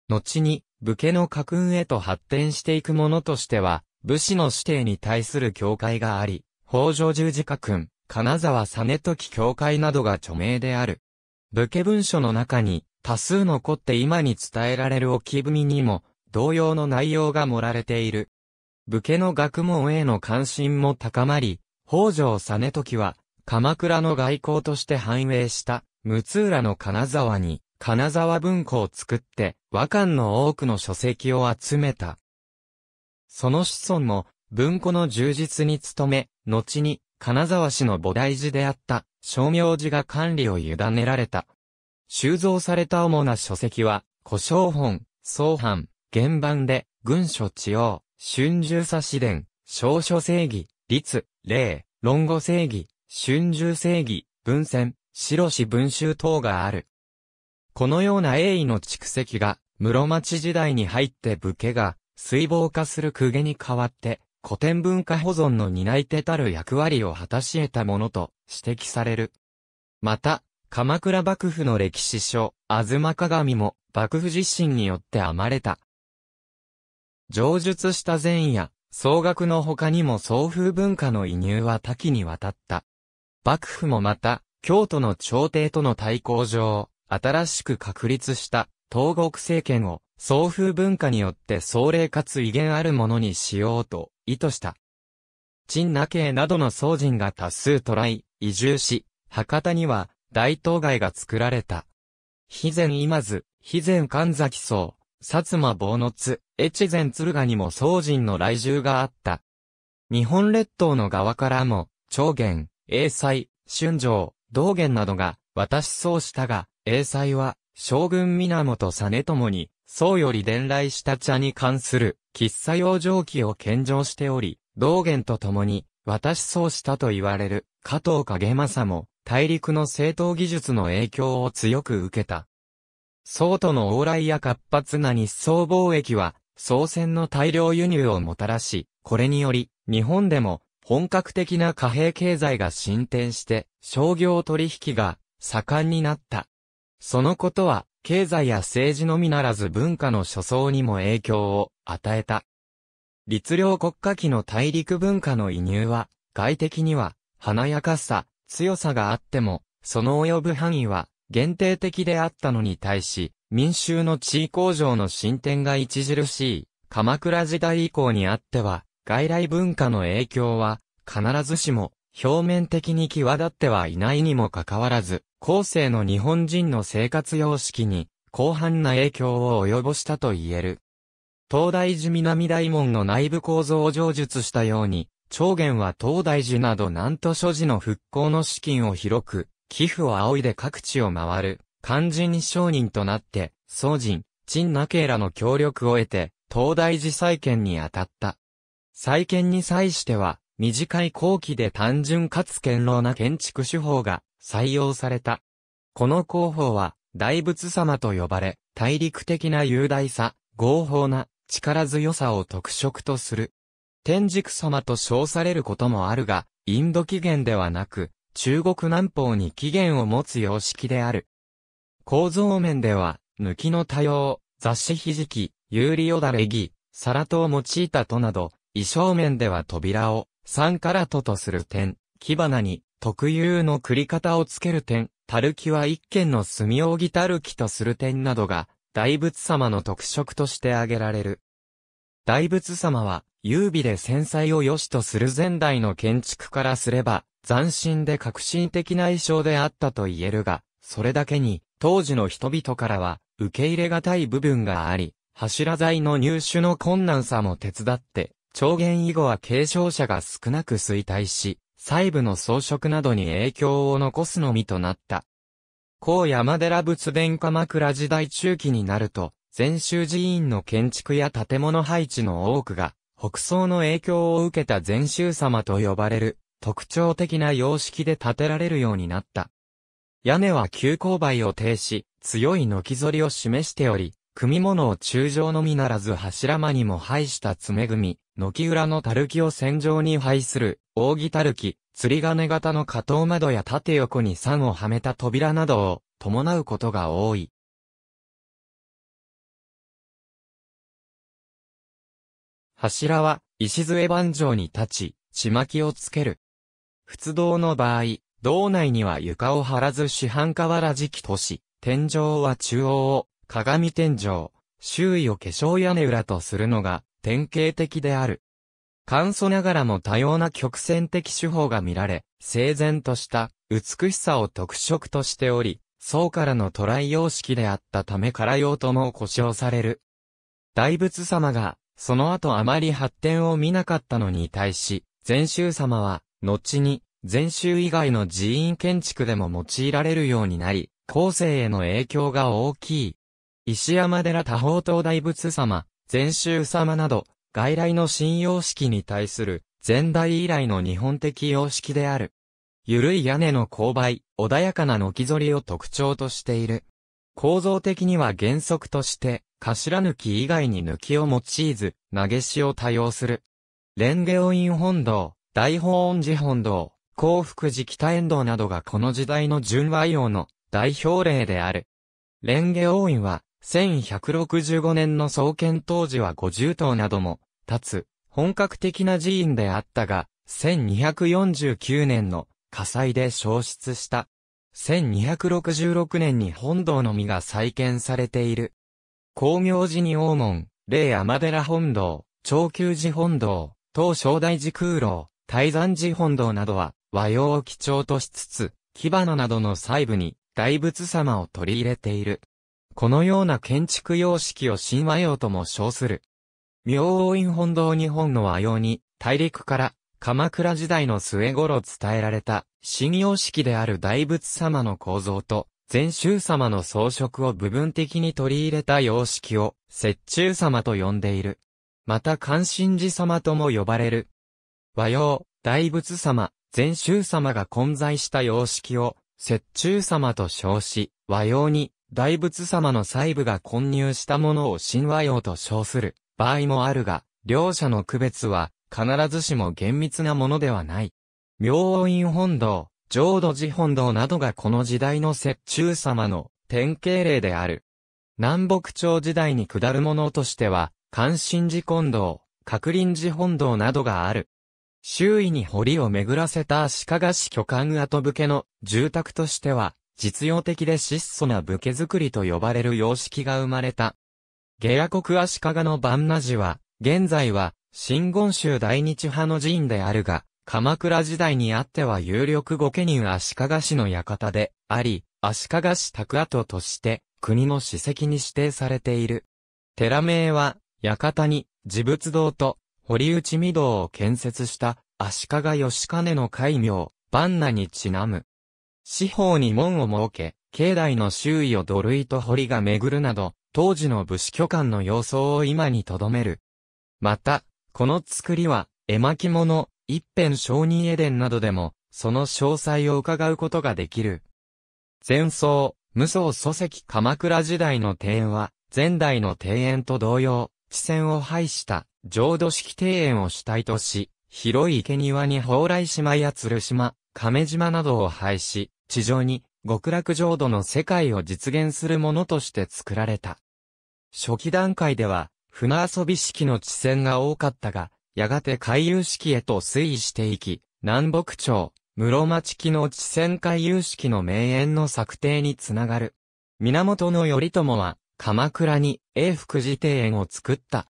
後に、武家の家訓へと発展していくものとしては、武士の指定に対する教会があり、北条十字家訓、金沢実時教会などが著名である。武家文書の中に、多数残って今に伝えられる置文にも、同様の内容が盛られている。武家の学問への関心も高まり、北条実時は、鎌倉の外交として繁栄した、六浦の金沢に、金沢文庫を作って、和漢の多くの書籍を集めた。その子孫も、文庫の充実に努め、後に、金沢市の菩提寺であった、商名寺が管理を委ねられた。収蔵された主な書籍は、古書本、総版、原版で、軍書地王、春秋差し伝、小書正義、律、礼、論語正義、春秋正義、文選、白紙文集等がある。このような栄意の蓄積が、室町時代に入って武家が、水防化する公家に代わって、古典文化保存の担い手たる役割を果たし得たものと指摘される。また、鎌倉幕府の歴史書、吾妻鏡も、幕府実身によって編まれた。上述した前夜、総額の他にも総風文化の移入は多岐にわたった。幕府もまた、京都の朝廷との対抗上、新しく確立した東国政権を総風文化によって壮霊かつ威厳あるものにしようと意図した。陳那慶などの僧人が多数捕らい、移住し、博多には大東街が作られた。肥前今津、肥前神崎荘、薩摩坊の津、越前鶴ヶにも宋人の来住があった。日本列島の側からも、長元、英才、春城、道元などが、渡しそうしたが、英才は、将軍源実もに、宋より伝来した茶に関する、喫茶用蒸気を献上しており、道元と共に、渡しそうしたと言われる、加藤影正も、大陸の製当技術の影響を強く受けた。宋との往来や活発な日宋貿易は、宋船の大量輸入をもたらし、これにより、日本でも本格的な貨幣経済が進展して、商業取引が盛んになった。そのことは、経済や政治のみならず文化の諸相にも影響を与えた。律令国家機の大陸文化の移入は、外的には、華やかさ、強さがあっても、その及ぶ範囲は限定的であったのに対し、民衆の地位向上の進展が著しい、鎌倉時代以降にあっては、外来文化の影響は、必ずしも、表面的に際立ってはいないにもかかわらず、後世の日本人の生活様式に、広範な影響を及ぼしたと言える。東大寺南大門の内部構造を上述したように、長元は東大寺など南都諸寺の復興の資金を広く、寄付を仰いで各地を回る、肝心商人となって、宗人、陳那慶らの協力を得て、東大寺再建に当たった。再建に際しては、短い後期で単純かつ堅牢な建築手法が採用された。この工法は、大仏様と呼ばれ、大陸的な雄大さ、合法な力強さを特色とする。天竺様と称されることもあるが、インド起源ではなく、中国南方に起源を持つ様式である。構造面では、抜きの多様、雑誌ひじき、有利よだれぎ、皿とを用いたとなど、衣装面では扉を三カラットとする点、木花に特有の繰り方をつける点、たるきは一軒の墨をぎたるきとする点などが、大仏様の特色として挙げられる。大仏様は、優美で繊細を良しとする前代の建築からすれば、斬新で革新的な衣装であったと言えるが、それだけに、当時の人々からは、受け入れがたい部分があり、柱材の入手の困難さも手伝って、長元以後は継承者が少なく衰退し、細部の装飾などに影響を残すのみとなった。高山寺仏殿鎌倉時代中期になると、禅宗寺院の建築や建物配置の多くが、北宋の影響を受けた禅宗様と呼ばれる、特徴的な様式で建てられるようになった。屋根は急勾配を呈し、強い軒反りを示しており、組物を中上のみならず柱間にも配した爪組、軒裏のたるきを線上に配する、扇たるき、釣り金型の下等窓や縦横に桟をはめた扉などを伴うことが多い。柱は、石杖盤上に立ち、ちまきをつける。仏道の場合、道内には床を張らず四半河原敷とし、天井は中央を、鏡天井、周囲を化粧屋根裏とするのが、典型的である。簡素ながらも多様な曲線的手法が見られ、整然とした美しさを特色としており、宋からのトライ様式であったためから用とも呼称される。大仏様がその後あまり発展を見なかったのに対し、禅宗様は、後に、禅宗以外の寺院建築でも用いられるようになり、後世への影響が大きい。石山寺多宝塔大仏様、禅宗様など、外来の信用式に対する、前代以来の日本的様式である。ゆるい屋根の勾配、穏やかな軒ぞりを特徴としている。構造的には原則として、頭抜き以外に抜きを用いず、投げしを多用する。蓮華院本堂、大法恩寺本堂、幸福寺北遠堂などがこの時代の純和洋の代表例である。蓮華王院は、1165年の創建当時は50棟なども、立つ、本格的な寺院であったが、1249年の火災で消失した。1266年に本堂の実が再建されている。光明寺に大門、霊天寺本堂、長久寺本堂、東正大寺空楼、大山寺本堂などは和洋を基調としつつ、木花などの細部に大仏様を取り入れている。このような建築様式を神話用とも称する。明王院本堂日本の和洋に、大陸から鎌倉時代の末頃伝えられた、新様式である大仏様の構造と、禅宗様の装飾を部分的に取り入れた様式を、雪中様と呼んでいる。また関心寺様とも呼ばれる。和洋、大仏様、禅宗様が混在した様式を、雪中様と称し、和洋に、大仏様の細部が混入したものを神和洋と称する場合もあるが、両者の区別は、必ずしも厳密なものではない。明王院本堂、浄土寺本堂などがこの時代の雪中様の典型例である。南北朝時代に下るものとしては、関心寺本堂、閣林寺本堂などがある。周囲に堀を巡らせた足利市巨漢跡武家の住宅としては、実用的で質素な武家作りと呼ばれる様式が生まれた。下野国足利の万那寺は、現在は、新言宗大日派の寺院であるが、鎌倉時代にあっては有力御家人足利氏の館であり、足利氏宅跡として国の史跡に指定されている。寺名は、館に自仏堂と堀内御堂を建設した足利義兼の戒名、万那にちなむ。四方に門を設け、境内の周囲を土塁と堀が巡るなど、当時の武士居館の様相を今に留める。また、この作りは、絵巻物、一辺承認エデンなどでも、その詳細を伺うことができる。前奏、無双祖籍鎌倉時代の庭園は、前代の庭園と同様、地線を廃した浄土式庭園を主体とし、広い池庭に蓬莱島や鶴島、亀島などを廃し、地上に極楽浄土の世界を実現するものとして作られた。初期段階では、船遊び式の地線が多かったが、やがて海遊式へと推移していき、南北朝、室町期の地線海遊式の名演の策定につながる。源頼朝は、鎌倉に永福寺庭園を作った。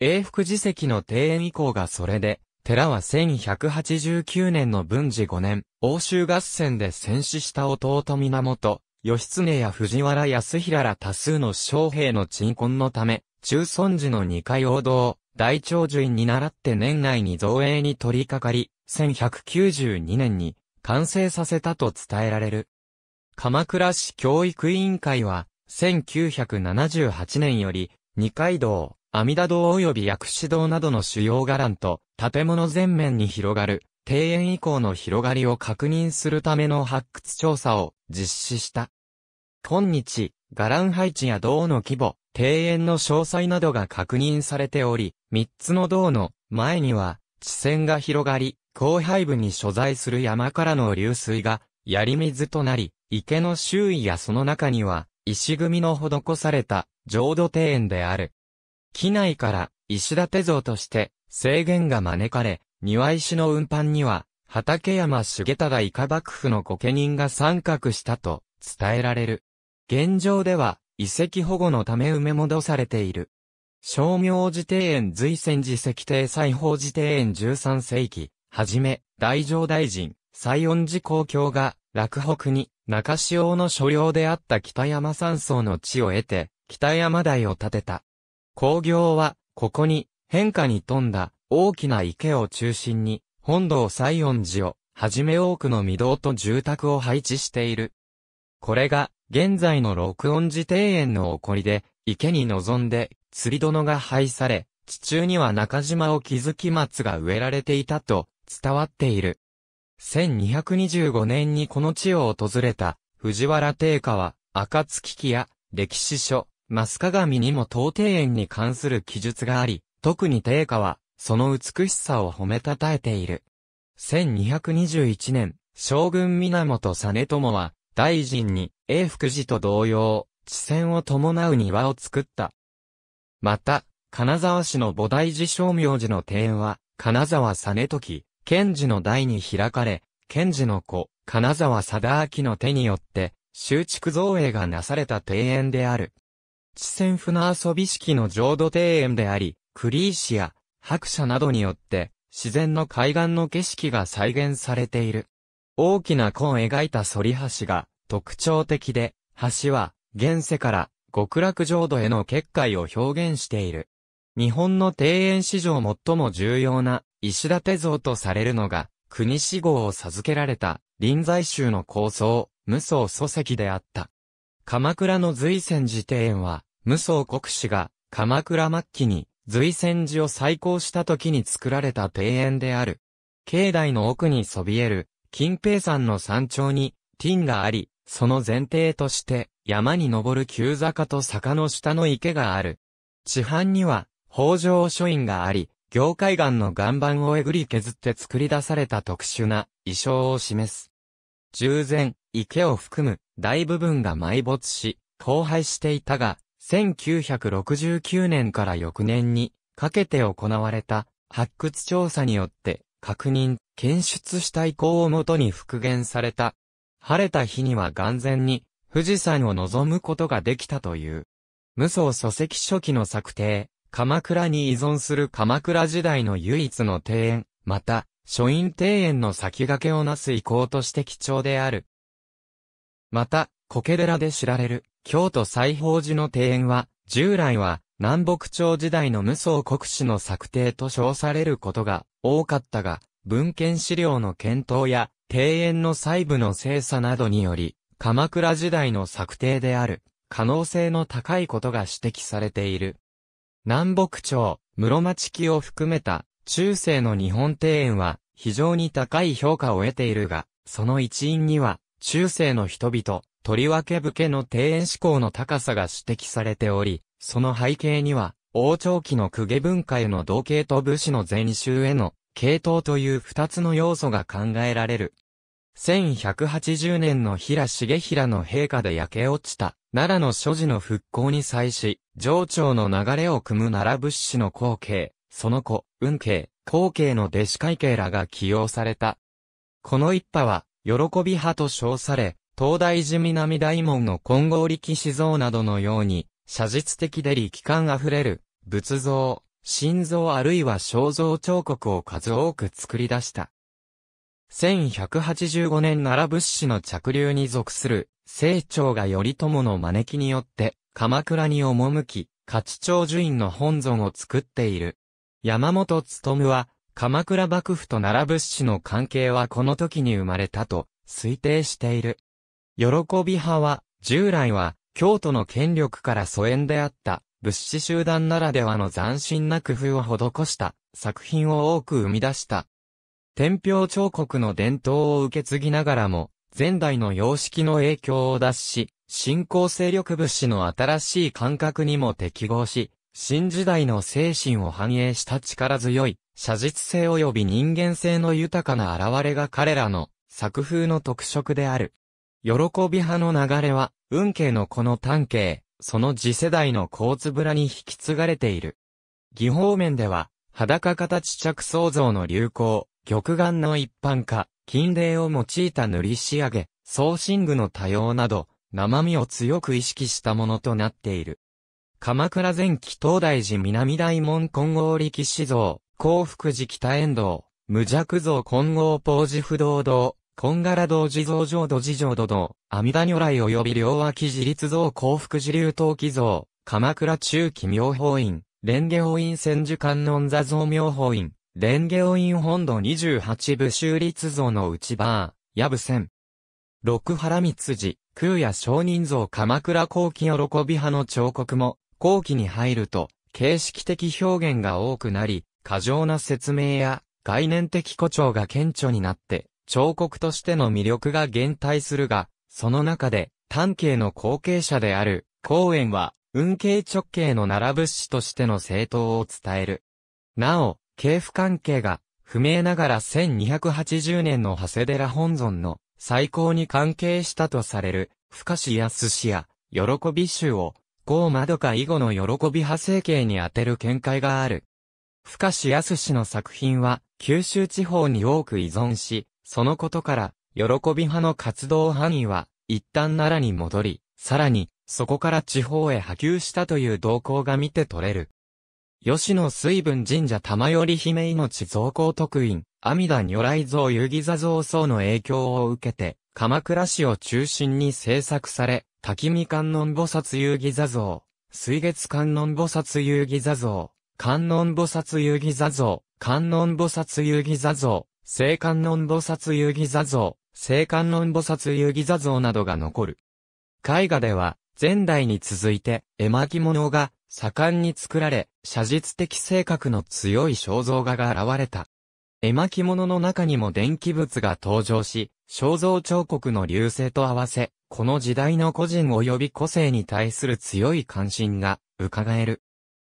永福寺石の庭園以降がそれで、寺は1189年の文治5年、欧州合戦で戦死した弟源、義経や藤原康平ら多数の将兵の鎮魂のため、中尊寺の二階王道、大長寿院に倣って年内に造営に取り掛かり、1192年に完成させたと伝えられる。鎌倉市教育委員会は、1978年より、二階堂、阿弥陀堂及び薬師堂などの主要伽藍と、建物全面に広がる、庭園以降の広がりを確認するための発掘調査を実施した。今日、伽藍配置や銅の規模、庭園の詳細などが確認されており、三つの道の前には地線が広がり、後背部に所在する山からの流水が槍水となり、池の周囲やその中には石組みの施された浄土庭園である。機内から石立像として制限が招かれ、庭石の運搬には畠山重忠以下幕府の御家人が参画したと伝えられる。現状では、遺跡保護のため埋め戻されている。小明寺庭園随仙寺石庭西方寺庭園13世紀、はじめ、大乗大臣、西園寺公共が、落北に、中潮の所領であった北山山荘の地を得て、北山台を建てた。工業は、ここに、変化に富んだ、大きな池を中心に、本堂西園寺を、はじめ多くの御堂と住宅を配置している。これが、現在の六音寺庭園の起こりで、池に臨んで、釣り殿が廃され、地中には中島を築き松が植えられていたと伝わっている。1225年にこの地を訪れた藤原定家は、暁記や歴史書、マス鏡にも東庭園に関する記述があり、特に定家は、その美しさを褒めたたえている。1221年、将軍源実朝は、大臣に、永福寺と同様、地線を伴う庭を作った。また、金沢市の菩提寺正明寺の庭園は、金沢実時、賢治の代に開かれ、賢治の子、金沢貞明の手によって、修築造営がなされた庭園である。地線船遊び式の浄土庭園であり、クリーシア、白車などによって、自然の海岸の景色が再現されている。大きな弧を描いた反り橋が、特徴的で、橋は、現世から極楽浄土への結界を表現している。日本の庭園史上最も重要な石立像とされるのが、国志号を授けられた臨済宗の構想、無双祖石であった。鎌倉の随泉寺庭園は、無双国史が鎌倉末期に随泉寺を再興した時に作られた庭園である。境内の奥にそびえる、金平山の山頂に、ティンがあり、その前提として、山に登る急坂と坂の下の池がある。地畔には、北条書院があり、業界岩の岩盤をえぐり削って作り出された特殊な遺書を示す。従前、池を含む大部分が埋没し、荒廃していたが、1969年から翌年にかけて行われた発掘調査によって確認、検出した遺構をもとに復元された晴れた日には眼前に、富士山を望むことができたという。無双祖籍初期の策定、鎌倉に依存する鎌倉時代の唯一の庭園、また、書院庭園の先駆けをなす遺構として貴重である。また、苔寺で知られる、京都西宝寺の庭園は、従来は、南北朝時代の無双国史の策定と称されることが多かったが、文献資料の検討や庭園の細部の精査などにより、鎌倉時代の策定である、可能性の高いことが指摘されている。南北朝、室町期を含めた中世の日本庭園は非常に高い評価を得ているが、その一因には中世の人々、とりわけ武家の庭園志向の高さが指摘されており、その背景には王朝期の公家文化への同系と武士の全集への系統という二つの要素が考えられる。1180年の平重平の陛下で焼け落ちた、奈良の所持の復興に際し、上長の流れを組む奈良物資の後継、その子、運慶、後継の弟子会計らが起用された。この一派は、喜び派と称され、東大寺南大門の金剛力士像などのように、写実的で力感あふれる、仏像、心臓あるいは肖像彫刻を数多く作り出した。1185年奈良物資の着流に属する、清張が頼朝の招きによって、鎌倉に赴き、勝長寿院の本尊を作っている。山本むは、鎌倉幕府と奈良物資の関係はこの時に生まれたと推定している。喜び派は、従来は、京都の権力から疎遠であった物資集団ならではの斬新な工夫を施した作品を多く生み出した天平彫刻の伝統を受け継ぎながらも、前代の様式の影響を脱し、新興勢力物資の新しい感覚にも適合し、新時代の精神を反映した力強い、写実性及び人間性の豊かな現れが彼らの作風の特色である。喜び派の流れは、運慶のこの短慶、その次世代の交つぶらに引き継がれている。技法面では、裸形着想像の流行、玉眼の一般化、金霊を用いた塗り仕上げ、送信具の多様など、生身を強く意識したものとなっている。鎌倉前期東大寺南大門金剛力士像、幸福寺北遠道、無弱像金剛宝寺不動堂、金柄道寺蔵浄土寺浄土堂、阿弥陀如来及び両脇自立像幸福寺流陶器像、鎌倉中期妙法院、蓮華法院千手観音座像妙法院、レンゲオイン本土28部州立像の内バー、ヤブン、六原光辻、空や商人像鎌倉後期喜び派の彫刻も、後期に入ると、形式的表現が多くなり、過剰な説明や概念的誇張が顕著になって、彫刻としての魅力が減退するが、その中で、丹慶の後継者である、公園は、運慶直慶の並ぶ師としての正党を伝える。なお、系譜関係が不明ながら1280年の長谷寺本尊の最高に関係したとされる、深志や寿司や、喜び衆を、高窓か以後の喜び派生形に当てる見解がある。深志や寿司の作品は、九州地方に多く依存し、そのことから、喜び派の活動範囲は、一旦奈良に戻り、さらに、そこから地方へ波及したという動向が見て取れる。吉野水分神社玉寄姫命造校特院、阿弥陀如来像遊戯座像僧の影響を受けて、鎌倉市を中心に制作され、滝見観音菩薩遊戯座像、水月観音菩薩遊戯座像、観音菩薩遊戯座像、観音菩薩遊戯座像、聖観音菩薩遊戯座像、聖観音菩薩遊戯座像などが残る。絵画では、前代に続いて、絵巻物が、盛んに作られ、写実的性格の強い肖像画が現れた。絵巻物の中にも電気物が登場し、肖像彫刻の流星と合わせ、この時代の個人及び個性に対する強い関心が伺える。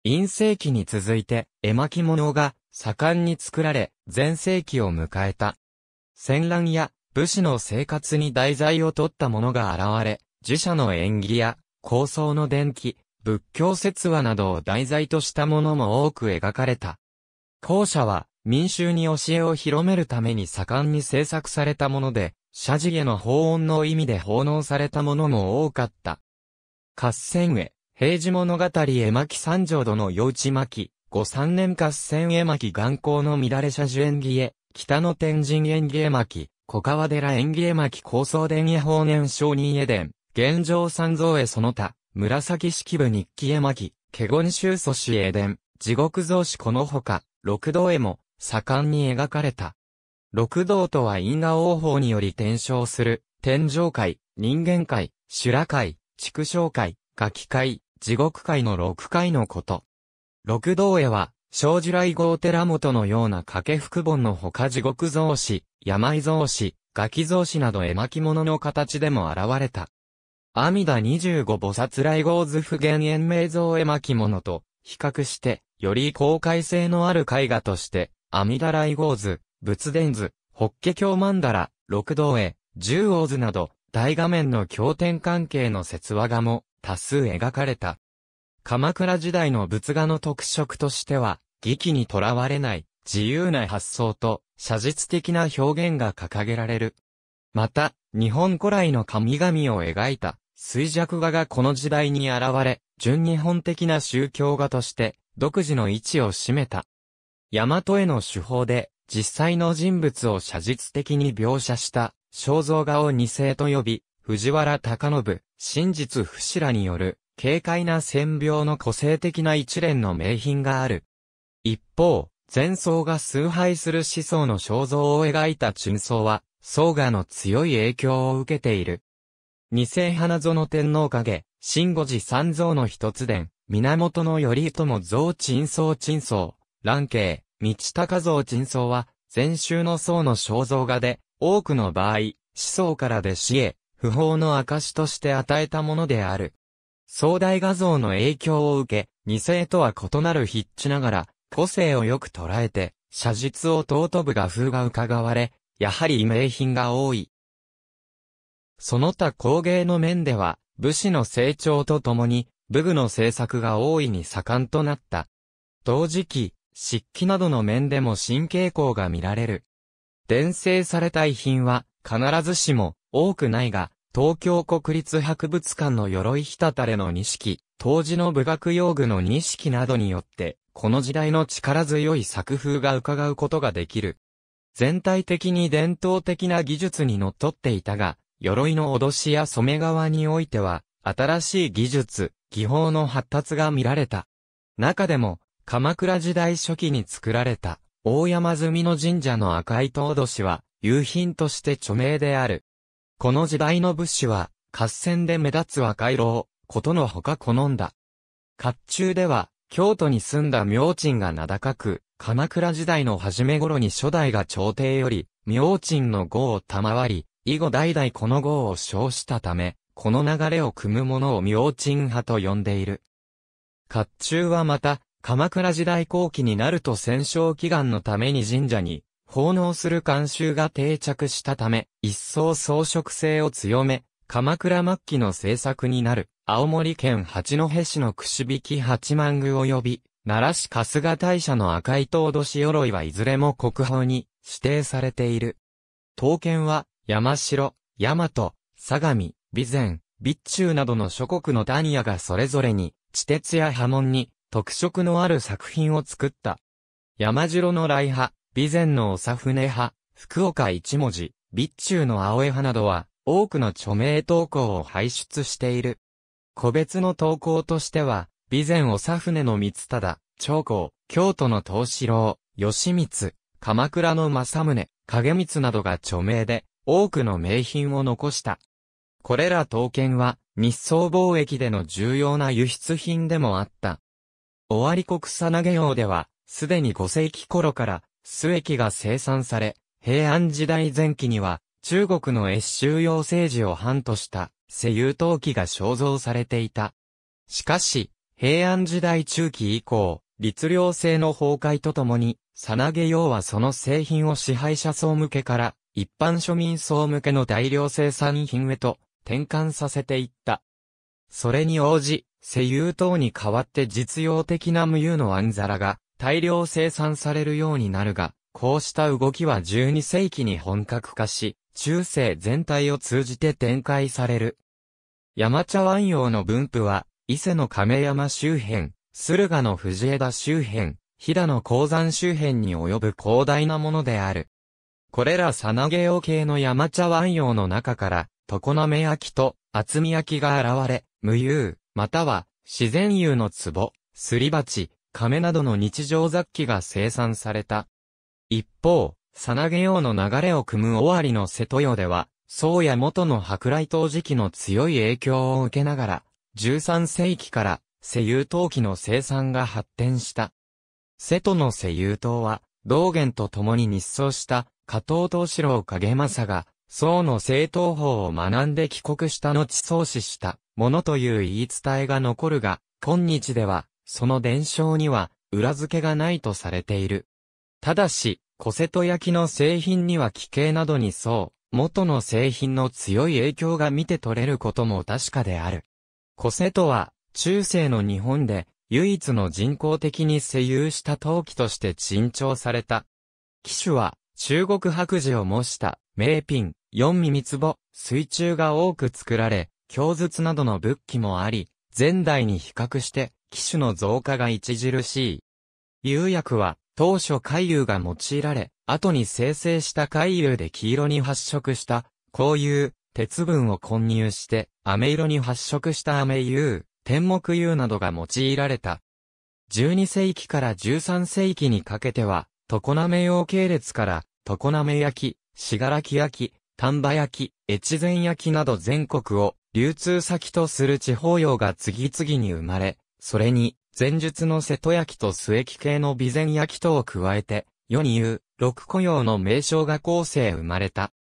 陰世紀に続いて、絵巻物が盛んに作られ、全盛期を迎えた。戦乱や武士の生活に題材を取ったものが現れ、寺社の演技や構想の電気、仏教説話などを題材としたものも多く描かれた。後者は民衆に教えを広めるために盛んに制作されたもので、社寺への法音の意味で奉納されたものも多かった。合戦へ、平治物語絵巻三条殿の幼稚巻、後三年合戦絵巻眼光の乱れ社寺演技へ、北の天神演技絵巻、小川寺演技絵巻高層伝へ法年承認絵伝、現状三蔵へその他、紫式部日記絵巻、華厳宗祖師絵伝、地獄造師このほか、六道絵も、盛んに描かれた。六道とは因果応報により転生する、天上界、人間界、修羅界、畜生界、ガキ界、地獄界の六界のこと。六道絵は、小樹来号寺本のような掛け福本のほか地獄造山井造師、ガキ造師など絵巻物の形でも現れた。阿弥陀25菩薩来合図不現延命像絵巻物と比較して、より公開性のある絵画として、阿弥陀来合図、仏伝図、法華経曼荼羅、六道絵、十王図など、大画面の経典関係の説話画も多数描かれた。鎌倉時代の仏画の特色としては、儀器にとらわれない自由な発想と写実的な表現が掲げられる。また、日本古来の神々を描いた衰弱画がこの時代に現れ、純日本的な宗教画として独自の位置を占めた。大和への手法で実際の人物を写実的に描写した肖像画を二世と呼び、藤原隆信、真実不死らによる軽快な線描の個性的な一連の名品がある。一方、前奏が崇拝する思想の肖像を描いた中奏は、僧画の強い影響を受けている。二世花園天皇影、新五寺三蔵の一つ伝、源頼朝蔵鎮僧鎮僧、蘭慶、道高蔵鎮僧は、前週の僧の肖像画で、多くの場合、思想から弟子へ、不法の証として与えたものである。壮大画像の影響を受け、二世とは異なる筆致ながら、個性をよく捉えて、写実を尊ぶ画風が伺われ、やはり異名品が多い。その他工芸の面では、武士の成長とともに、武具の製作が大いに盛んとなった。同時期、漆器などの面でも新傾向が見られる。伝生された遺品は、必ずしも、多くないが、東京国立博物館の鎧ひたたれの錦、当時の武学用具の錦などによって、この時代の力強い作風が伺うことができる。全体的に伝統的な技術にのっとっていたが、鎧の脅しや染め側においては、新しい技術、技法の発達が見られた。中でも、鎌倉時代初期に作られた、大山積の神社の赤いと脅しは、有品として著名である。この時代の仏師は、合戦で目立つ赤色を、ことのほか好んだ。甲冑では、京都に住んだ明珍が名高く、鎌倉時代の初め頃に初代が朝廷より、明珍の号を賜り、以後代々この号を称したため、この流れを組む者を明鎮派と呼んでいる。甲冑はまた、鎌倉時代後期になると戦勝祈願のために神社に奉納する慣習が定着したため、一層装飾性を強め、鎌倉末期の制作になる、青森県八戸市の串引き八幡宮及び、奈良市春日大社の赤い唐土し鎧はいずれも国宝に指定されている。刀剣は、山城、大和、相模、備前、備中などの諸国のダニアがそれぞれに、地鉄や波紋に、特色のある作品を作った。山城の雷派、備前の長船派、福岡一文字、備中の青江派などは、多くの著名投稿を輩出している。個別の投稿としては、備前長船の三忠、長江、京都の東四郎、吉光、鎌倉の正宗、影光などが著名で、多くの名品を残した。これら刀剣は日宋貿易での重要な輸出品でもあった。尾張国草投げ用では、すでに5世紀頃から須液が生産され、平安時代前期には中国の越州用政治を範とした世遊陶器が肖像されていた。しかし、平安時代中期以降、律令制の崩壊とともに、さなげ用はその製品を支配者層向けから一般庶民層向けの大量生産品へと転換させていった。それに応じ、世油等に代わって実用的な無油のアンザラが大量生産されるようになるが、こうした動きは12世紀に本格化し、中世全体を通じて展開される。山茶湾洋の分布は、伊勢の亀山周辺、駿河の藤枝周辺、飛騨の鉱山周辺に及ぶ広大なものである。これらサナゲオ系の山茶湾洋の中から、常滑焼と厚み焼きが現れ、無油、または自然油の壺、すり鉢、亀などの日常雑器が生産された。一方、サナゲオの流れを組む尾張の瀬戸洋では、宗谷元の舶来陶磁器の強い影響を受けながら、13世紀から瀬油陶器の生産が発展した。瀬戸の瀬油陶は、道元と共に日相した加藤東四郎影正が、宋の正統法を学んで帰国した後創始したものという言い伝えが残るが、今日では、その伝承には、裏付けがないとされている。ただし、小瀬戸焼の製品には奇形などにそう、元の製品の強い影響が見て取れることも確かである。小瀬戸は、中世の日本で、唯一の人工的に世有した陶器として珍重された。機種は、中国白磁を模した名品、四味三壺、水中が多く作られ、経筒などの仏器もあり、前代に比較して、機種の増加が著しい。釉薬は、当初海釉が用いられ、後に生成した海釉で黄色に発色した、紅釉、鉄分を混入して、飴色に発色した飴釉、天目釉などが用いられた。12世紀から13世紀にかけては、常滑用系列から、常滑焼き、しがらき焼き、丹波焼き、越前焼きなど全国を流通先とする地方用が次々に生まれ、それに、前述の瀬戸焼きと末木系の備前焼きとを加えて、世に言う、六古用の名称が後世生まれた。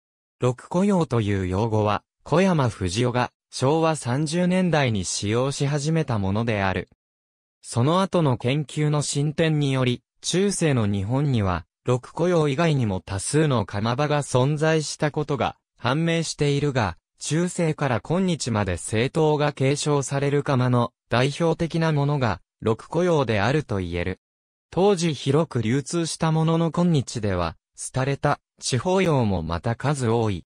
六古用という用語は、小山藤代が昭和30年代に使用し始めたものである。その後の研究の進展により、中世の日本には、六雇用以外にも多数の釜場が存在したことが判明しているが、中世から今日まで政党が継承される釜の代表的なものが、六雇用であると言える。当時広く流通したものの今日では、廃れた地方用もまた数多い。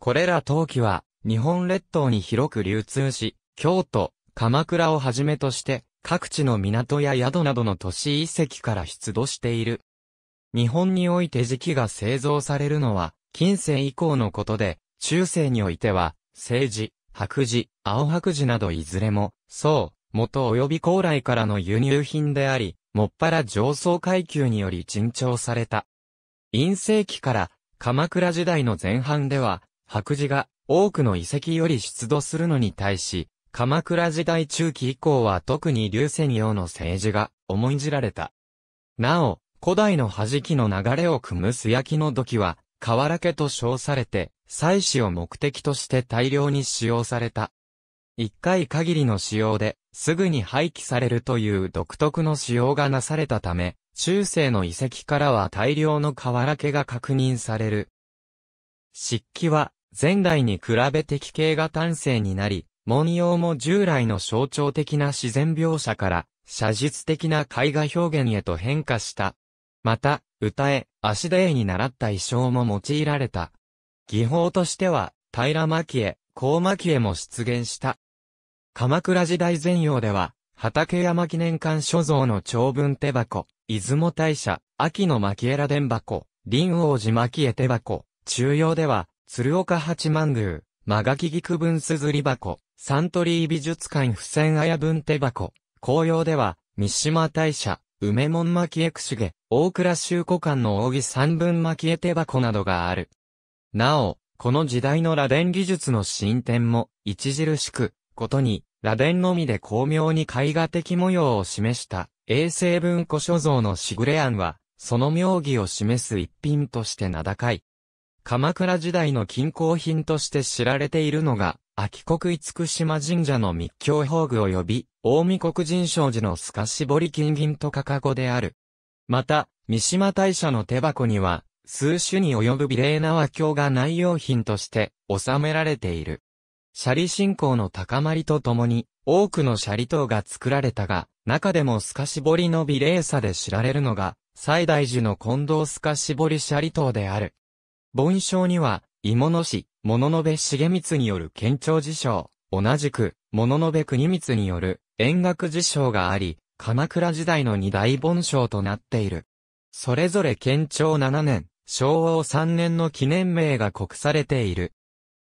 これら陶器は、日本列島に広く流通し、京都、鎌倉をはじめとして、各地の港や宿などの都市遺跡から出土している。日本において磁器が製造されるのは、近世以降のことで、中世においては、政治、白磁、青白磁などいずれも、宋、元及び高麗からの輸入品であり、もっぱら上層階級により珍重された。陰世紀から鎌倉時代の前半では、白磁が多くの遺跡より出土するのに対し、鎌倉時代中期以降は特に流泉用の政治が重んじられた。なお、古代の弾きの流れを組む素焼きの土器は、河原家と称されて、祭祀を目的として大量に使用された。一回限りの使用で、すぐに廃棄されるという独特の使用がなされたため、中世の遺跡からは大量の瓦家が確認される。漆器は、前代に比べ敵形が端正になり、文様も従来の象徴的な自然描写から写実的な絵画表現へと変化した。また、歌え、足で絵に習った衣装も用いられた。技法としては、平巻絵、高巻絵も出現した。鎌倉時代前洋では、畠山記念館所蔵の長文手箱、出雲大社、秋の蒔絵ら伝箱、林王寺蒔絵手箱、中央では、鶴岡八幡宮、間垣菊分すずり箱、サントリー美術館付箋綾文手箱、紅葉では、三島大社、梅門巻絵くしげ、大倉修古館の扇三分巻絵手箱などがある。なお、この時代の螺鈿技術の進展も、著しく、ことに、螺鈿のみで巧妙に絵画的模様を示した、衛星文庫所蔵のしぐれ案は、その妙義を示す一品として名高い。鎌倉時代の近郊品として知られているのが、秋国厳島神社の密教法具及び、大見国人商寺の透かし彫り金銀とかかごである。また、三島大社の手箱には、数種に及ぶ美麗な和経が内容品として収められている。シャリ信仰の高まりとともに、多くのシャリ塔が作られたが、中でも透かし彫りの美麗さで知られるのが、西大寺の近藤透かし彫りシャリ塔である。盆章には、芋野市、物の部重光による県庁辞書、同じく、物の部国光による円楽辞書があり、鎌倉時代の二大本章となっている。それぞれ県庁七年、昭和三年の記念名が刻されている。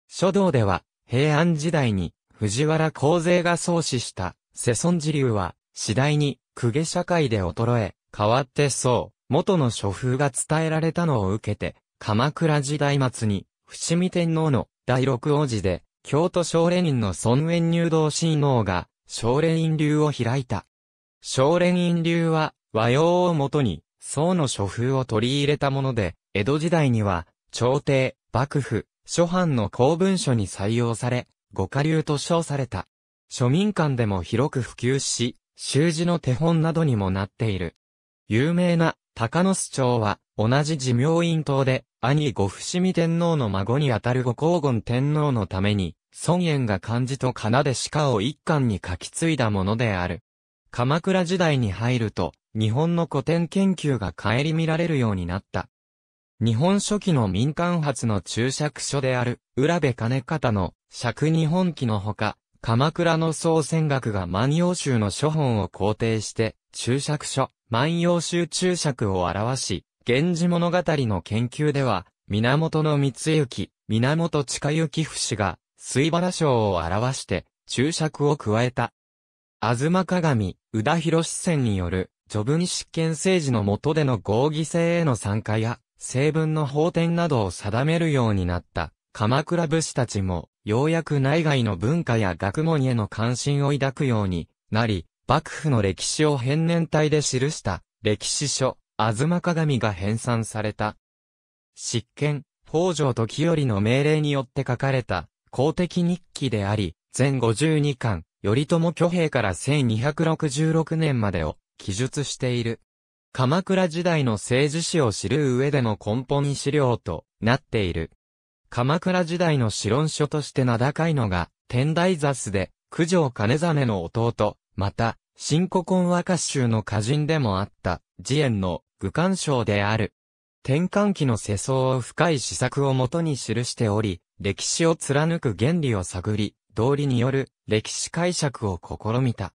書道では、平安時代に、藤原光勢が創始した、世尊寺流は、次第に、公家社会で衰え、変わってそう、元の書風が伝えられたのを受けて、鎌倉時代末に、伏見天皇の第六王子で、京都少年院の尊園入道親王が、少年院流を開いた。少年院流は、和洋をもとに、宋の書風を取り入れたもので、江戸時代には、朝廷、幕府、諸藩の公文書に採用され、五家流と称された。庶民間でも広く普及し、習字の手本などにもなっている。有名な、高野須町は、同じ寿命院島で、兄御伏見天皇の孫にあたる御光厳天皇のために、孫縁が漢字と奏で鹿を一巻に書き継いだものである。鎌倉時代に入ると、日本の古典研究が顧みられるようになった。日本初期の民間発の注釈書である、浦部金方の尺日本記のほか、鎌倉の総選学が万葉集の書本を肯定して、注釈書、万葉集注釈を表し、源氏物語の研究では、源光行、源近行死が、水原章を表して、注釈を加えた。あずま鏡、宇田博戦による、序文執権政治の下での合議制への参加や、成文の法典などを定めるようになった、鎌倉武士たちも、ようやく内外の文化や学問への関心を抱くようになり、幕府の歴史を変年体で記した、歴史書、ま鏡が編纂された。執権、北条時頼の命令によって書かれた、公的日記であり、全52巻、頼朝挙兵から1266年までを記述している。鎌倉時代の政治史を知る上での根本資料となっている。鎌倉時代の史論書として名高いのが、天台雑で、九条金実の弟、また、新古今和歌集の歌人でもあった、慈円の愚官賞である。転換期の世相を深い施策をもとに記しており、歴史を貫く原理を探り、道理による歴史解釈を試みた。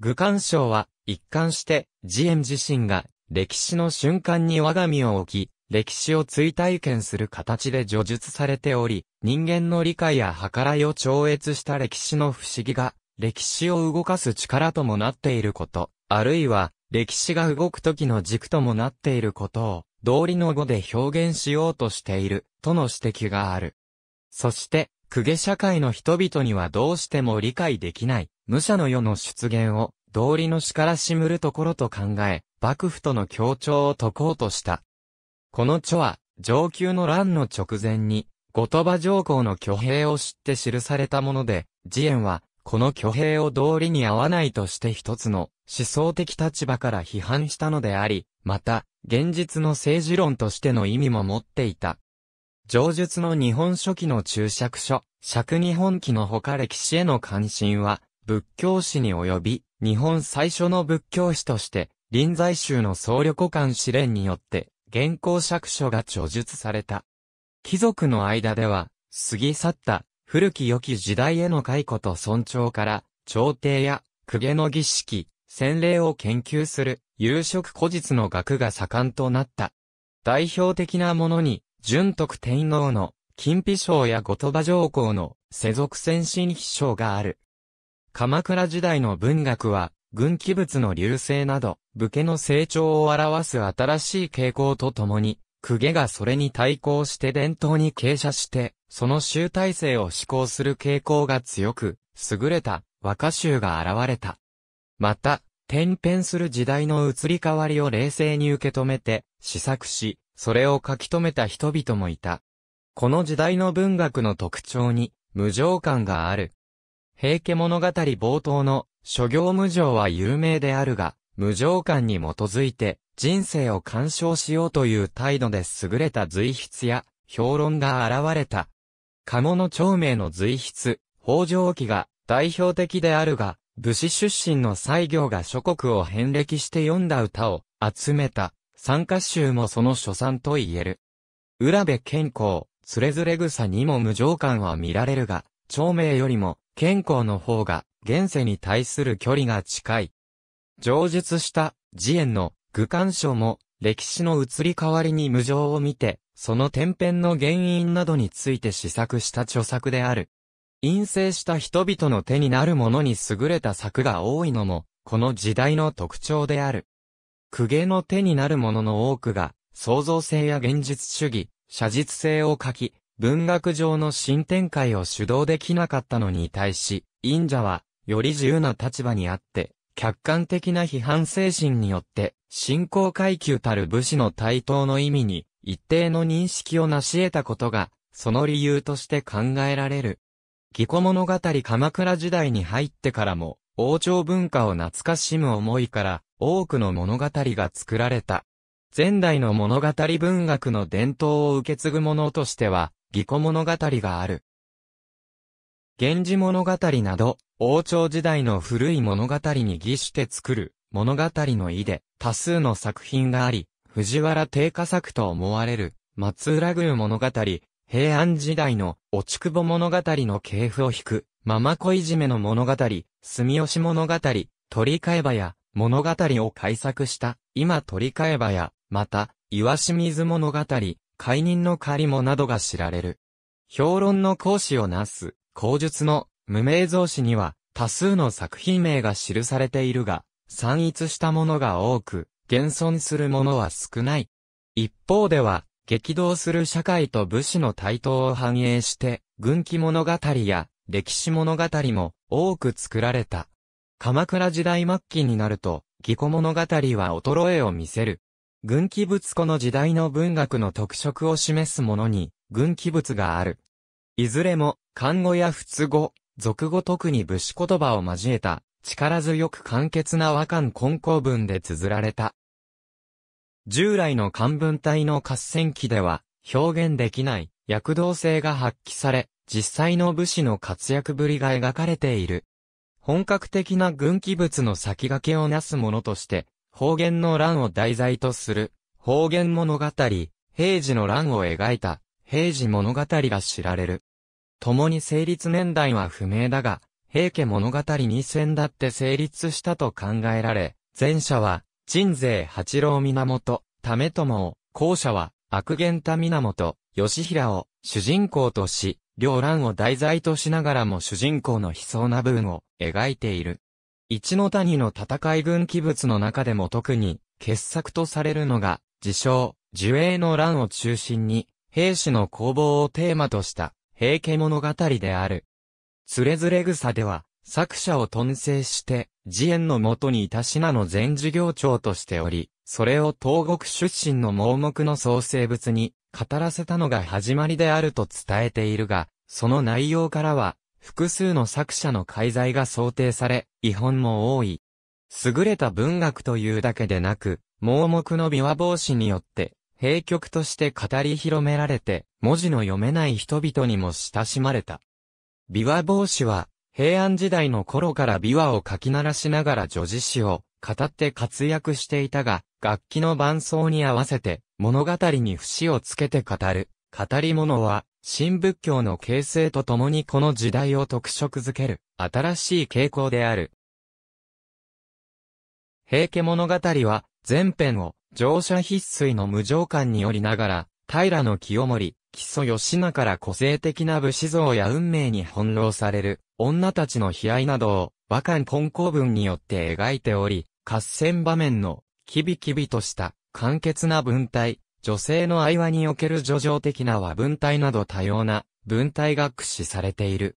愚官賞は一貫して自演自身が歴史の瞬間に我が身を置き、歴史を追体験する形で叙述されており、人間の理解や計らいを超越した歴史の不思議が、歴史を動かす力ともなっていること、あるいは歴史が動く時の軸ともなっていることを、道理の語で表現しようとしている、との指摘がある。そして、公家社会の人々にはどうしても理解できない、武者の世の出現を、道理の死からしむるところと考え、幕府との協調を解こうとした。この著は、上級の乱の直前に、後鳥羽上皇の挙兵を知って記されたもので、慈円は、この挙兵を道理に合わないとして一つの思想的立場から批判したのであり、また、現実の政治論としての意味も持っていた。上述の日本書紀の注釈書、釈日本記の他歴史への関心は、仏教史に及び、日本最初の仏教史として、臨済宗の僧侶古官試練によって、現行釈書が著述された。貴族の間では、過ぎ去った古き良き時代への解雇と尊重から、朝廷や、公家の儀式、洗礼を研究する、有色古実の学が盛んとなった。代表的なものに、純徳天皇の、金皮章や後鳥羽上皇の、世俗先進秘章がある。鎌倉時代の文学は、軍記物の流星など、武家の成長を表す新しい傾向とともに、公家がそれに対抗して伝統に傾斜して、その集大成を施行する傾向が強く、優れた和歌集が現れた。また、転変する時代の移り変わりを冷静に受け止めて、試作し、それを書き留めた人々もいた。この時代の文学の特徴に、無常感がある。平家物語冒頭の、諸行無常は有名であるが、無常感に基づいて、人生を干渉しようという態度で優れた随筆や評論が現れた。鴨の長明の随筆、北条記が代表的であるが、武士出身の西行が諸国を遍歴して読んだ歌を集めた参加集もその所産と言える。浦部健康、つれづれ草にも無情感は見られるが、長明よりも健康の方が現世に対する距離が近い。上述した、慈演の愚官書も、歴史の移り変わりに無常を見て、その天変の原因などについて試作した著作である。陰性した人々の手になるものに優れた作が多いのも、この時代の特徴である。公家の手になるものの多くが、創造性や現実主義、写実性を書き、文学上の新展開を主導できなかったのに対し、忍者は、より自由な立場にあって、客観的な批判精神によって、信仰階級たる武士の対等の意味に、一定の認識を成し得たことが、その理由として考えられる。義古物語鎌倉時代に入ってからも、王朝文化を懐かしむ思いから、多くの物語が作られた。前代の物語文学の伝統を受け継ぐものとしては、義古物語がある。源氏物語など、王朝時代の古い物語に義して作る物語の意で多数の作品があり、藤原定家作と思われる松浦宮物語、平安時代の落ちくぼ物語の系譜を引く、ママ恋いじめの物語、住吉物語、鳥替えばや物語を改作した、今鳥替えばや、また、岩清水物語、解任の借りもなどが知られる。評論の講師をなす、口述の無名像紙には多数の作品名が記されているが、散逸したものが多く、現存するものは少ない。一方では、激動する社会と武士の対等を反映して、軍記物語や歴史物語も多く作られた。鎌倉時代末期になると、義古物語は衰えを見せる。軍記物庫の時代の文学の特色を示すものに、軍記物がある。いずれも、漢語や仏語、俗語特に武士言葉を交えた、力強く簡潔な和漢根高文で綴られた。従来の漢文体の合戦記では、表現できない、躍動性が発揮され、実際の武士の活躍ぶりが描かれている。本格的な軍記物の先駆けをなすものとして、方言の乱を題材とする、方言物語、平時の乱を描いた、平時物語が知られる。共に成立年代は不明だが、平家物語二戦だって成立したと考えられ、前者は、鎮西八郎源、為朝を、後者は、悪源田源、義平を、主人公とし、両乱を題材としながらも主人公の悲壮な部分を描いている。一の谷の戦い軍記物の中でも特に、傑作とされるのが、自称、樹影の乱を中心に、兵士の攻防をテーマとした、平家物語である。つれずれ草では、作者を頓制して、自演のもとにいた品の全事業長としており、それを東国出身の盲目の創生物に語らせたのが始まりであると伝えているが、その内容からは、複数の作者の介在が想定され、違本も多い。優れた文学というだけでなく、盲目の琵琶防止によって、平曲として語り広められて、文字の読めない人々にも親しまれた。琵琶帽子は、平安時代の頃から琵琶を書き鳴らしながら女子詩を語って活躍していたが、楽器の伴奏に合わせて物語に節をつけて語る。語り物は、新仏教の形成とともにこの時代を特色づける、新しい傾向である。平家物語は、前編を、乗車必須の無常感によりながら、平清盛、木曽義仲ら個性的な武士像や運命に翻弄される、女たちの悲哀などを、馬漢根校文によって描いており、合戦場面の、キビキビとした、簡潔な文体、女性の愛話における叙情的な和文体など多様な文体が駆使されている。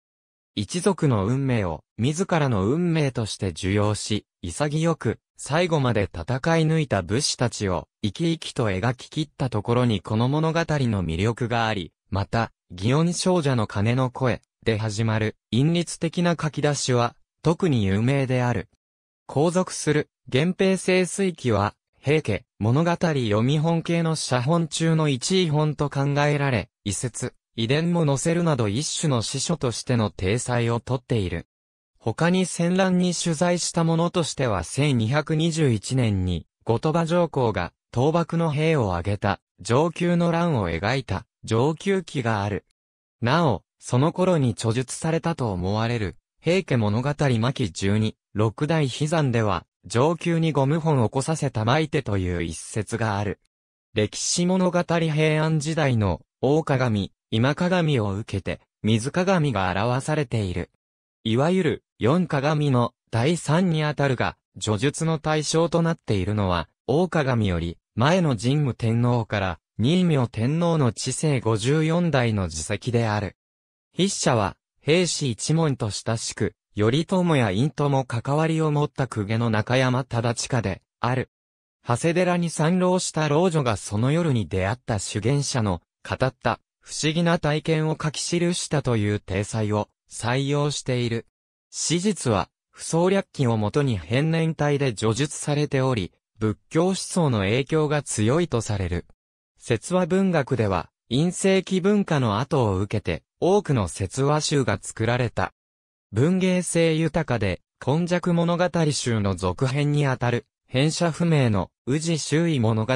一族の運命を自らの運命として受容し、潔く最後まで戦い抜いた武士たちを生き生きと描き切ったところにこの物語の魅力があり、また、祇園少女の鐘の声で始まる陰律的な書き出しは特に有名である。後続する源平清水記は平家物語読み本系の写本中の一位本と考えられ、遺説、遺伝も載せるなど一種の司書としての体裁をとっている。他に戦乱に取材したものとしては1221年に、後鳥羽上皇が、倒幕の兵を挙げた、上級の乱を描いた、上級記がある。なお、その頃に著述されたと思われる、平家物語巻12、六代悲山では、上級にゴム本を起こさせた巻いてという一節がある。歴史物語平安時代の、大鏡、今鏡を受けて、水鏡が表されている。いわゆる、四鏡の第三にあたるが、叙述の対象となっているのは、大鏡より、前の神武天皇から、任明天皇の治世54代の自責である。筆者は、兵士一門と親しく、頼朝や院とも関わりを持った公家の中山忠親で、ある。長谷寺に参浪した老女がその夜に出会った主言者の、語った、不思議な体験を書き記したという体裁を、採用している。史実は、不創略記をもとに変年体で叙述されており、仏教思想の影響が強いとされる。説話文学では、陰性期文化の後を受けて、多くの説話集が作られた。文芸性豊かで、今弱物語集の続編にあたる、変者不明の宇治周囲物語、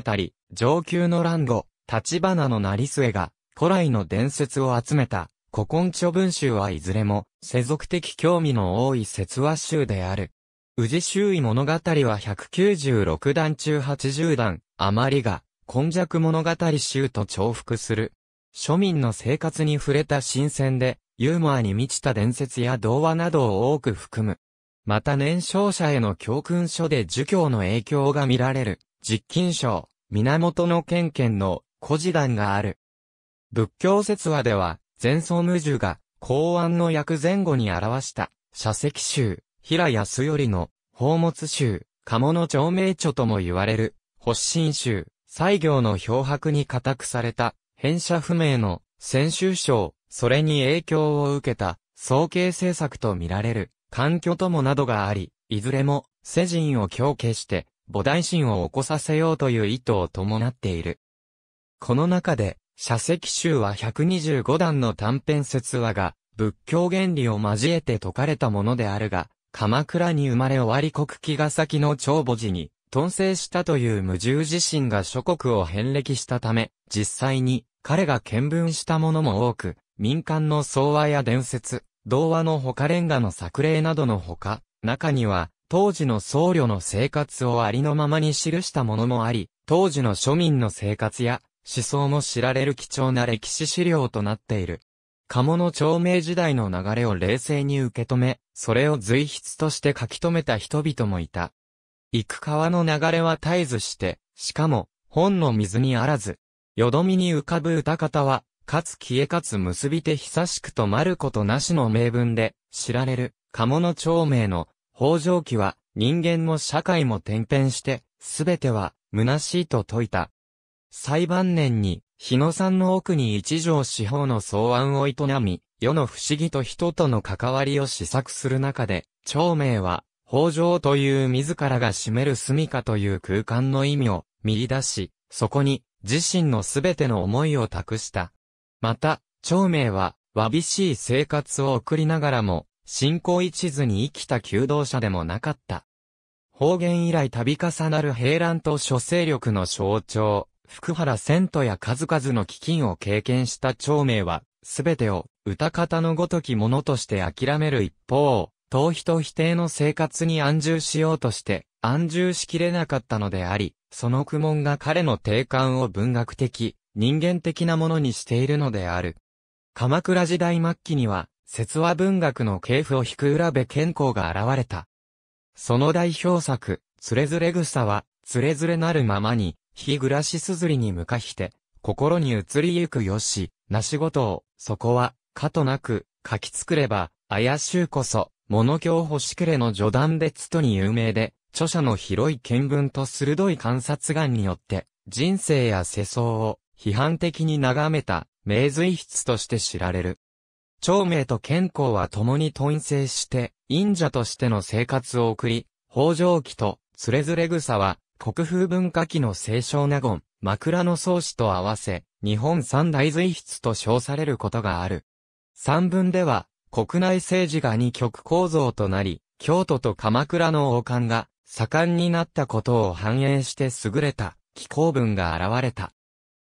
上級の乱語、立花の成末が、古来の伝説を集めた、古今著文集はいずれも、世俗的興味の多い説話集である。宇治周囲物語は196段中80段、余りが、根弱物語集と重複する。庶民の生活に触れた新鮮で、ユーモアに満ちた伝説や童話などを多く含む。また年少者への教訓書で儒教の影響が見られる、実金書、源の剣剣の古事談がある。仏教説話では、前奏無樹が、公安の役前後に表した、社石集、平安よりの、宝物集、鴨の長名著とも言われる、発信集、西行の漂白に固くされた、変者不明の、先週賞、それに影響を受けた、総計政策と見られる、環境ともなどがあり、いずれも、世人を強化して、菩提心を起こさせようという意図を伴っている。この中で、社石集は125段の短編説話が、仏教原理を交えて解かれたものであるが、鎌倉に生まれ終わり国木ヶ崎の長母寺に、遁生したという無重自身が諸国を遍歴したため、実際に彼が見聞したものも多く、民間の相話や伝説、童話の他レンガの作例などのほか、中には、当時の僧侶の生活をありのままに記したものもあり、当時の庶民の生活や、思想も知られる貴重な歴史資料となっている。鴨の長明時代の流れを冷静に受け止め、それを随筆として書き留めた人々もいた。行く川の流れは絶えずして、しかも、本の水にあらず、よどみに浮かぶ歌方は、かつ消えかつ結びて久しくとまることなしの名文で、知られる、鴨の長明の、北条記は、人間も社会も転変して、すべては、虚しいと説いた。最晩年に、日野さんの奥に一条四方の草案を営み、世の不思議と人との関わりを試作する中で、長明は、北条という自らが占める住処という空間の意味を見出し、そこに自身のすべての思いを託した。また、長明は、わびしい生活を送りながらも、信仰一途に生きた求道者でもなかった。方言以来度重なる平乱と諸勢力の象徴、福原千とや数々の基金を経験した長明は、すべてを、歌方のごときものとして諦める一方、逃避と否定の生活に安住しようとして、安住しきれなかったのであり、その苦悶が彼の定感を文学的、人間的なものにしているのである。鎌倉時代末期には、説話文学の系譜を引く浦部健康が現れた。その代表作、つれずれ草は、つれずれなるままに、日暮らしすずりに向かひて、心に移りゆくよし、なしごとを、そこは、かとなく、書き作れば、怪しゅうこそ、物教欲しくれの序談でつとに有名で、著者の広い見聞と鋭い観察眼によって、人生や世相を批判的に眺めた名随筆として知られる。長明と健康は共に遁生して、忍者としての生活を送り、北条記と、つれずれ草は、国風文化期の清少納言、枕草子と合わせ、日本三大随筆と称されることがある。三文では、国内政治が二極構造となり、京都と鎌倉の王冠が盛んになったことを反映して優れた気候文が現れた。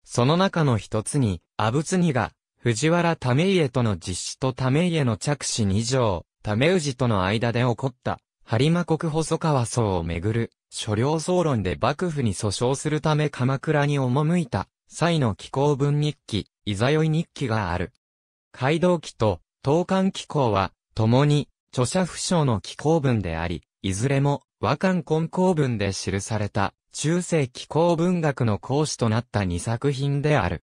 その中の一つに、阿仏二が、藤原為家との実施と為家の着手二条、為氏との間で起こった播磨国細川荘をめぐる、諸領総論で幕府に訴訟するため鎌倉に赴いた、際の気候文日記、いざよい日記がある。街道記と、東漢気候は、共に、著者不詳の気候文であり、いずれも、和漢根行文で記された、中世気候文学の講師となった2作品である。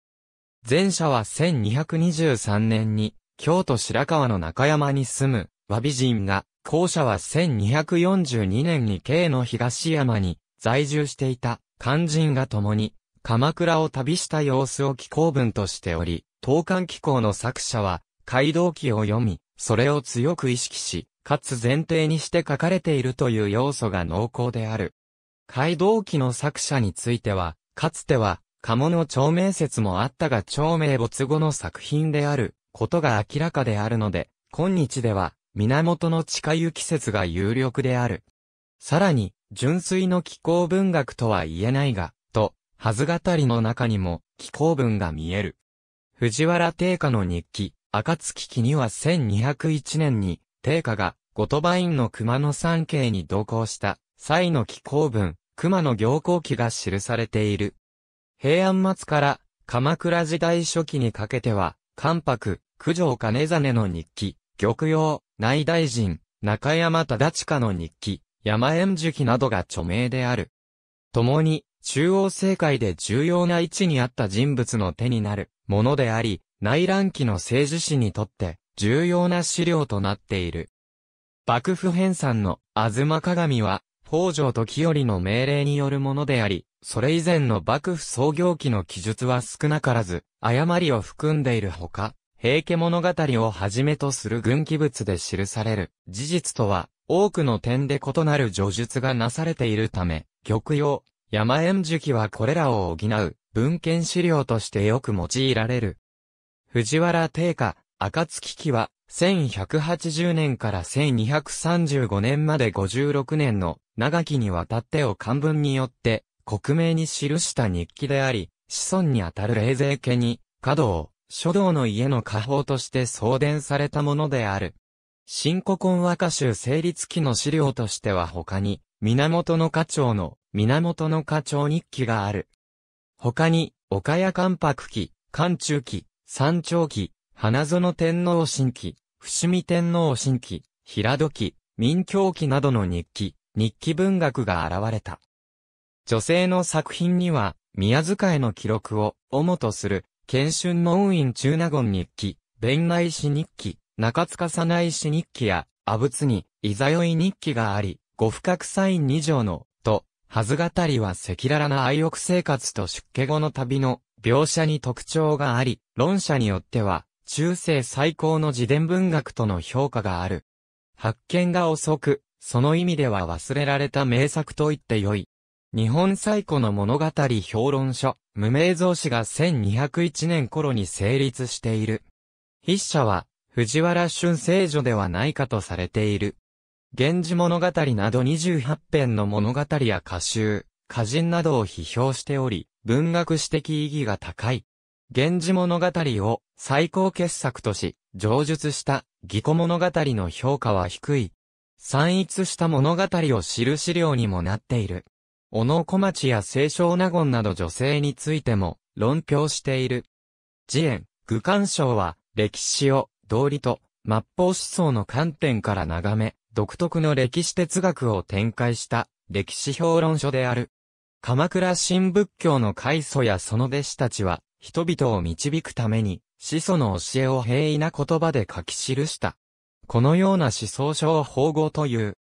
前者は1223年に、京都白川の中山に住む、和美人が、後者は1242年に京の東山に在住していた肝心が共に鎌倉を旅した様子を気候文としており、東漢気候の作者は街道記を読み、それを強く意識し、かつ前提にして書かれているという要素が濃厚である。街道記の作者については、かつては、鴨の長名説もあったが長名没後の作品であることが明らかであるので、今日では、源の近下雪説が有力である。さらに、純粋の気候文学とは言えないが、と、はずがたりの中にも気候文が見える。藤原定家の日記、暁期には1201年に、定家が、後鳥羽院の熊野山系に同行した、際の気候文、熊野行幸記が記されている。平安末から鎌倉時代初期にかけては、関白、九条金実の日記、玉葉、内大臣、中山忠親の日記、山縁樹などが著名である。共に、中央政界で重要な位置にあった人物の手になるものであり、内乱期の政治史にとって重要な資料となっている。幕府編纂の妻鏡は、北条時頼の命令によるものであり、それ以前の幕府創業期の記述は少なからず、誤りを含んでいるほか、平家物語をはじめとする軍記物で記される事実とは、多くの点で異なる叙述がなされているため、玉葉、山縁樹はこれらを補う文献資料としてよく用いられる。藤原定家、暁期は、1180年から1235年まで56年の長きにわたってを漢文によって、国名に記した日記であり、子孫にあたる冷勢家に、華道、書道の家の家宝として送電されたものである。新古今和歌集成立記の資料としては他に、源の家長の、源の家長日記がある。他に、岡谷関白記、関中記、山頂記、花園天皇新記、伏見天皇新記、平戸記、民教記などの日記、日記文学が現れた。女性の作品には、宮塚への記録を主とする県春門院中納言日記、弁内史日記、中塚さない日記や、阿仏に、いざよい日記があり、五不覚サイン二条の、と、はず語りは赤裸々な愛欲生活と出家後の旅の、描写に特徴があり、論者によっては、中世最高の自伝文学との評価がある。発見が遅く、その意味では忘れられた名作と言ってよい。日本最古の物語評論書、無名蔵史が1201年頃に成立している。筆者は、藤原春聖女ではないかとされている。源氏物語など28編の物語や歌集、歌人などを批評しており、文学史的意義が高い。源氏物語を最高傑作とし、上述した義語物語の評価は低い。散逸した物語を知る資料にもなっている。小野小町や清少納言など女性についても論評している。次元、愚官賞は歴史を道理と末法思想の観点から眺め、独特の歴史哲学を展開した歴史評論書である。鎌倉新仏教の開祖やその弟子たちは、人々を導くために、始祖の教えを平易な言葉で書き記した。このような思想書を法語という。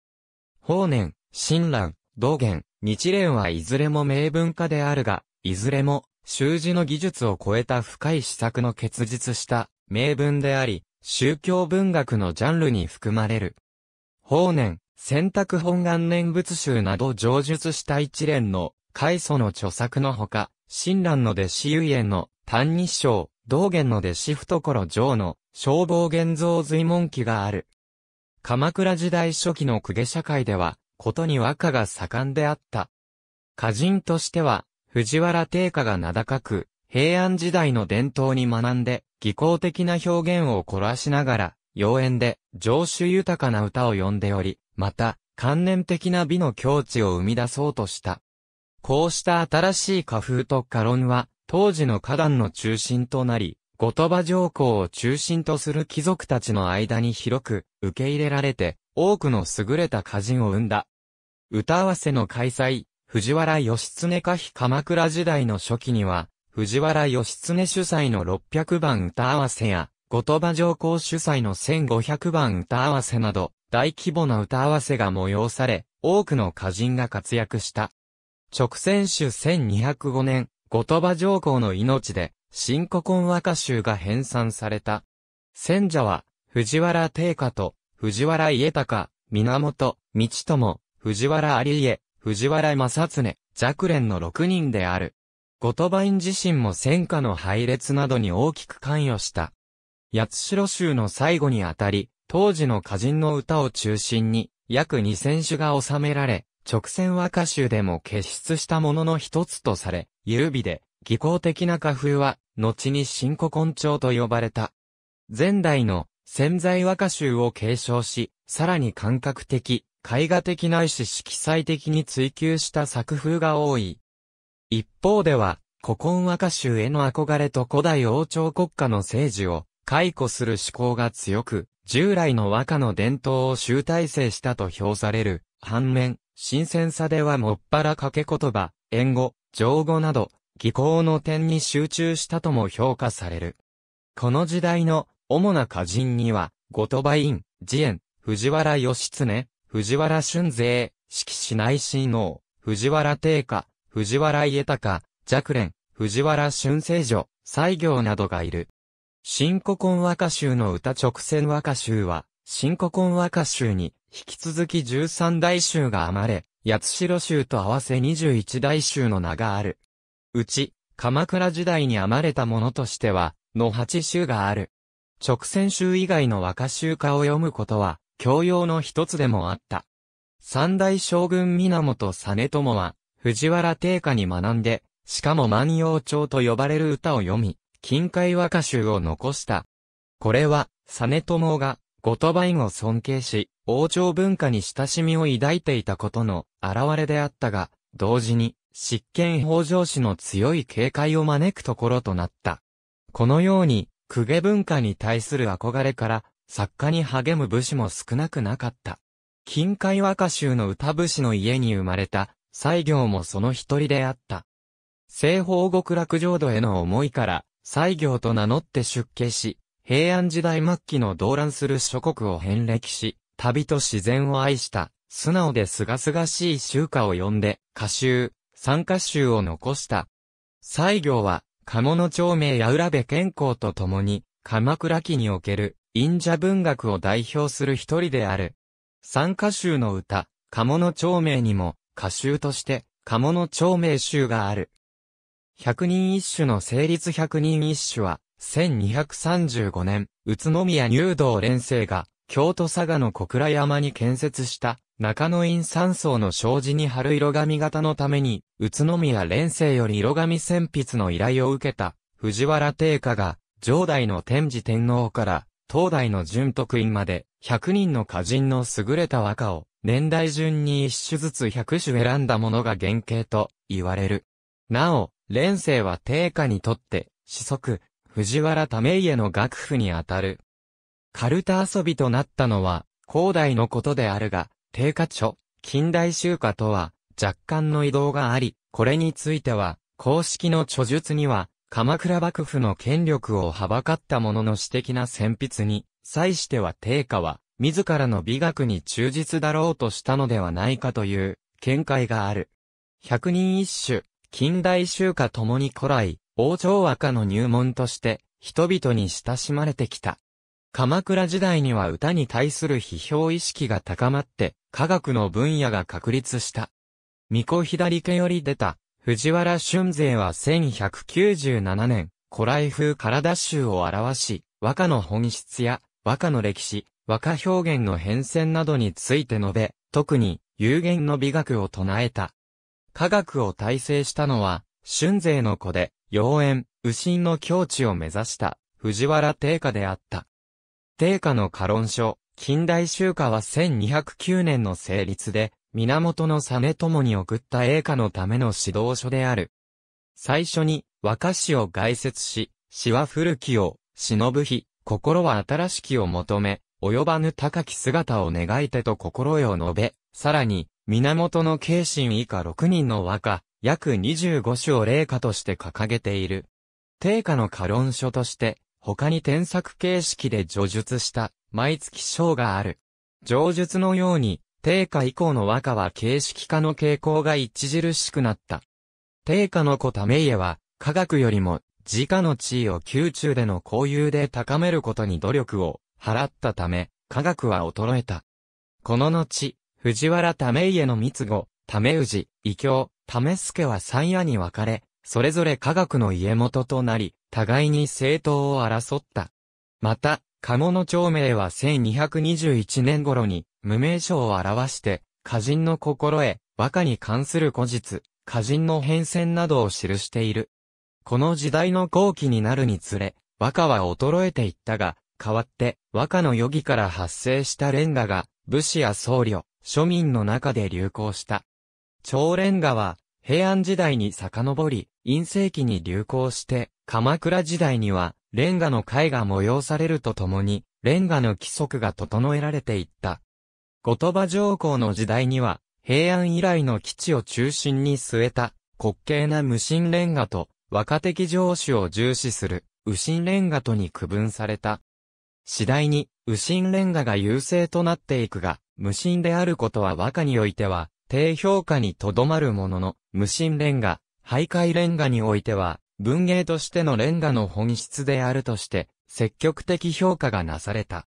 法然、親鸞、道元、日蓮はいずれも名文化であるが、いずれも、習字の技術を超えた深い施策の結実した名文であり、宗教文学のジャンルに含まれる。法年、選択本願念仏集など上述した一連の、開祖の著作のほか、親鸞の弟子遊園の、単日章、道元の弟子懐上の、消防現像随文記がある。鎌倉時代初期の公家社会では、ことに和歌が盛んであった。歌人としては、藤原定家が名高く、平安時代の伝統に学んで、技巧的な表現を凝らしながら、妖艶で、情緒豊かな歌を詠んでおり、また、観念的な美の境地を生み出そうとした。こうした新しい歌風と歌論は、当時の花壇の中心となり、後鳥羽上皇を中心とする貴族たちの間に広く受け入れられて、多くの優れた歌人を生んだ。歌合わせの開催、藤原義経歌碑鎌倉時代の初期には、藤原義経主催の600番歌合わせや、後鳥羽上皇主催の1500番歌合わせなど、大規模な歌合わせが催され、多くの歌人が活躍した。直線種1205年、後鳥羽上皇の命で、新古今和歌集が編纂された。選者は、藤原定家と、藤原家隆、源、道友、藤原有家、藤原正常、若連の6人である。ゴトバイン自身も戦火の配列などに大きく関与した。八代州の最後にあたり、当時の歌人の歌を中心に、約2000が収められ、直線和歌集でも傑出したものの一つとされ、優美で、技巧的な歌風は、後に新古今調と呼ばれた。前代の潜在和歌集を継承し、さらに感覚的、絵画的ないし色彩的に追求した作風が多い。一方では、古今和歌集への憧れと古代王朝国家の政治を解雇する思考が強く、従来の和歌の伝統を集大成したと評される。反面、新鮮さではもっぱら掛け言葉、縁語、情語など、技巧の点に集中したとも評価される。この時代の主な歌人には、後鳥羽院、慈円、藤原義経、藤原春勢、四季市内親王、藤原定家、藤原家高、若蓮、藤原春聖女、西行などがいる。新古今和歌集の歌直線和歌集は、新古今和歌集に、引き続き13大集が編まれ、八代集と合わせ21大集の名がある。うち、鎌倉時代に編まれたものとしては、の8集がある。直線集以外の和歌集歌を読むことは、教養の一つでもあった。三代将軍源実朝は、藤原定家に学んで、しかも万葉帳と呼ばれる歌を読み、近海和歌集を残した。これは、実朝が、後鳥羽を尊敬し、王朝文化に親しみを抱いていたことの現れであったが、同時に、執権北条氏の強い警戒を招くところとなった。このように、公家文化に対する憧れから、作家に励む武士も少なくなかった。近海和歌集の歌武士の家に生まれた、西行もその一人であった。西方極楽浄土への思いから、西行と名乗って出家し、平安時代末期の動乱する諸国を遍歴し、旅と自然を愛した、素直で清々しい集歌を呼んで、歌集、参加集を残した。西行は、鴨の町名や浦部健康と共に、鎌倉期における、忍者文学を代表する一人である。三歌集の歌、鴨の長名にも、歌集として、鴨の長名集がある。百人一首の成立百人一首は、1235年、宇都宮入道連生が、京都佐賀の小倉山に建設した、中野院三層の障子に貼る色紙型のために、宇都宮連生より色紙鉛筆の依頼を受けた、藤原定家が、上代の天智天皇から、東大の準徳院まで、100人の歌人の優れた和歌を、年代順に一首ずつ100首選んだものが原型と言われる。なお、連世は定家にとって、子息、藤原為家の楽譜にあたる。カルタ遊びとなったのは、高代のことであるが、定家著、近代集歌とは、若干の移動があり、これについては、公式の著述には、鎌倉幕府の権力をはばかったものの私的な選筆に、際しては定家は、自らの美学に忠実だろうとしたのではないかという、見解がある。百人一首、近代集歌ともに古来、王朝和歌の入門として、人々に親しまれてきた。鎌倉時代には歌に対する批評意識が高まって、科学の分野が確立した。巫女左家より出た、藤原春勢は1197年、古来風体集を表し、和歌の本質や、和歌の歴史、和歌表現の変遷などについて述べ、特に、有限の美学を唱えた。科学を体制したのは、春勢の子で、妖艶、右心の境地を目指した、藤原定家であった。定家の過論書、近代集歌は1209年の成立で、源実朝に送った栄華のための指導書である。最初に、和歌詞を概説し、詩は古きを、忍ぶ日、心は新しきを求め、及ばぬ高き姿を願いてと心よ述べ、さらに、源の慶心以下6人の和歌、約25種を霊歌として掲げている。定歌の過論書として、他に添削形式で叙述した、毎月章がある。上述のように、定下以降の和歌は形式化の傾向が著しくなった。定下の子ため家は、科学よりも、自家の地位を宮中での交友で高めることに努力を払ったため、科学は衰えた。この後、藤原ため家の三子、ため氏、異教、め助は三夜に分かれ、それぞれ科学の家元となり、互いに政党を争った。また、鴨の長明は1221年頃に、無名称を表して、歌人の心得、和歌に関する古実、歌人の変遷などを記している。この時代の後期になるにつれ、和歌は衰えていったが、代わって、和歌の余儀から発生したレンガが、武士や僧侶、庶民の中で流行した。長レンガは、平安時代に遡り、陰性期に流行して、鎌倉時代には、レンガの会が催されるとともに、レンガの規則が整えられていった。後鳥羽上皇の時代には、平安以来の基地を中心に据えた、滑稽な無心レンガと、若敵上司を重視する、右心レンガとに区分された。次第に、右心レンガが優勢となっていくが、無心であることは和歌においては、低評価にとどまるものの、無心レンガ、徘徊レンガにおいては、文芸としてのレンガの本質であるとして、積極的評価がなされた。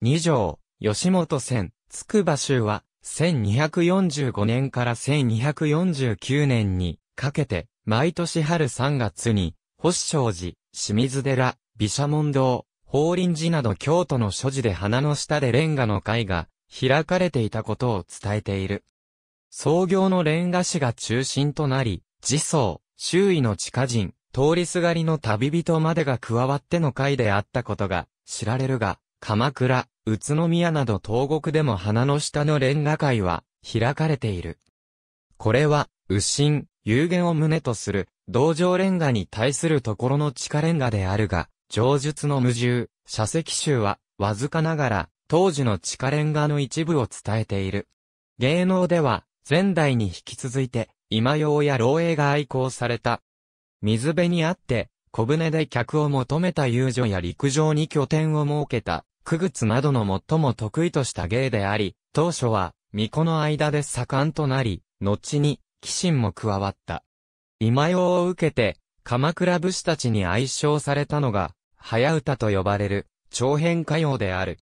二条、吉本戦、つくば州は、1245年から1249年にかけて、毎年春3月に、星正寺、清水寺、毘沙門堂、法輪寺など京都の所持で花の下でレンガの会が開かれていたことを伝えている。創業のレンガ師が中心となり、自走、周囲の地下人、通りすがりの旅人までが加わっての会であったことが知られるが、鎌倉、宇都宮など東国でも花の下のレンガ会は開かれている。これは、右心、有限を旨とする、道場ンガに対するところの地下レンガであるが、上述の無重、社石集は、わずかながら、当時の地下レンガの一部を伝えている。芸能では、前代に引き続いて、今用や漏洩が愛好された。水辺にあって、小舟で客を求めた遊女や陸上に拠点を設けた九月どの最も得意とした芸であり、当初は、巫女の間で盛んとなり、後に、騎神も加わった。今用を受けて、鎌倉武士たちに愛称されたのが、早歌と呼ばれる、長編歌謡である。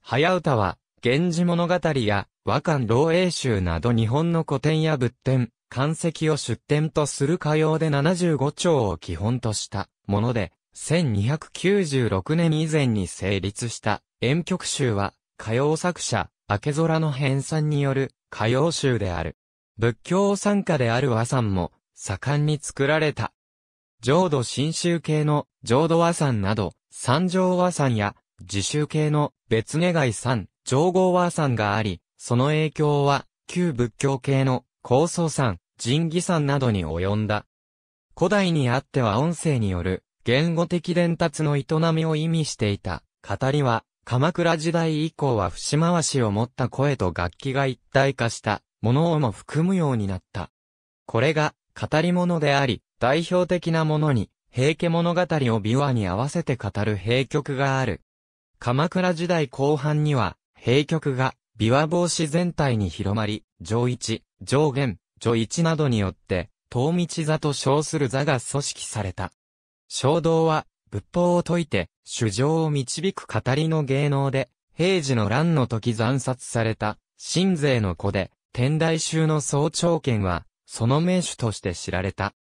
早歌は、源氏物語や、和漢老英集など日本の古典や仏典、漢石を出典とする歌謡で75丁を基本としたもので、1296年以前に成立した遠曲集は、歌謡作者、明け空の編纂による歌謡集である。仏教参加である和山も盛んに作られた。浄土真宗系の浄土和山など、三条和山や自宗系の別願い山、上合和山があり、その影響は旧仏教系の高僧山、神義山などに及んだ。古代にあっては音声による言語的伝達の営みを意味していた。語りは、鎌倉時代以降は節回しを持った声と楽器が一体化したものをも含むようになった。これが語り物であり、代表的なものに、平家物語を琵琶に合わせて語る平曲がある。鎌倉時代後半には、平曲が琵琶帽子全体に広まり、上一、上弦、上一などによって、遠道座と称する座が組織された。衝動は、仏法を解いて、主情を導く語りの芸能で、平時の乱の時残殺された、新税の子で、天台宗の総長権は、その名手として知られた。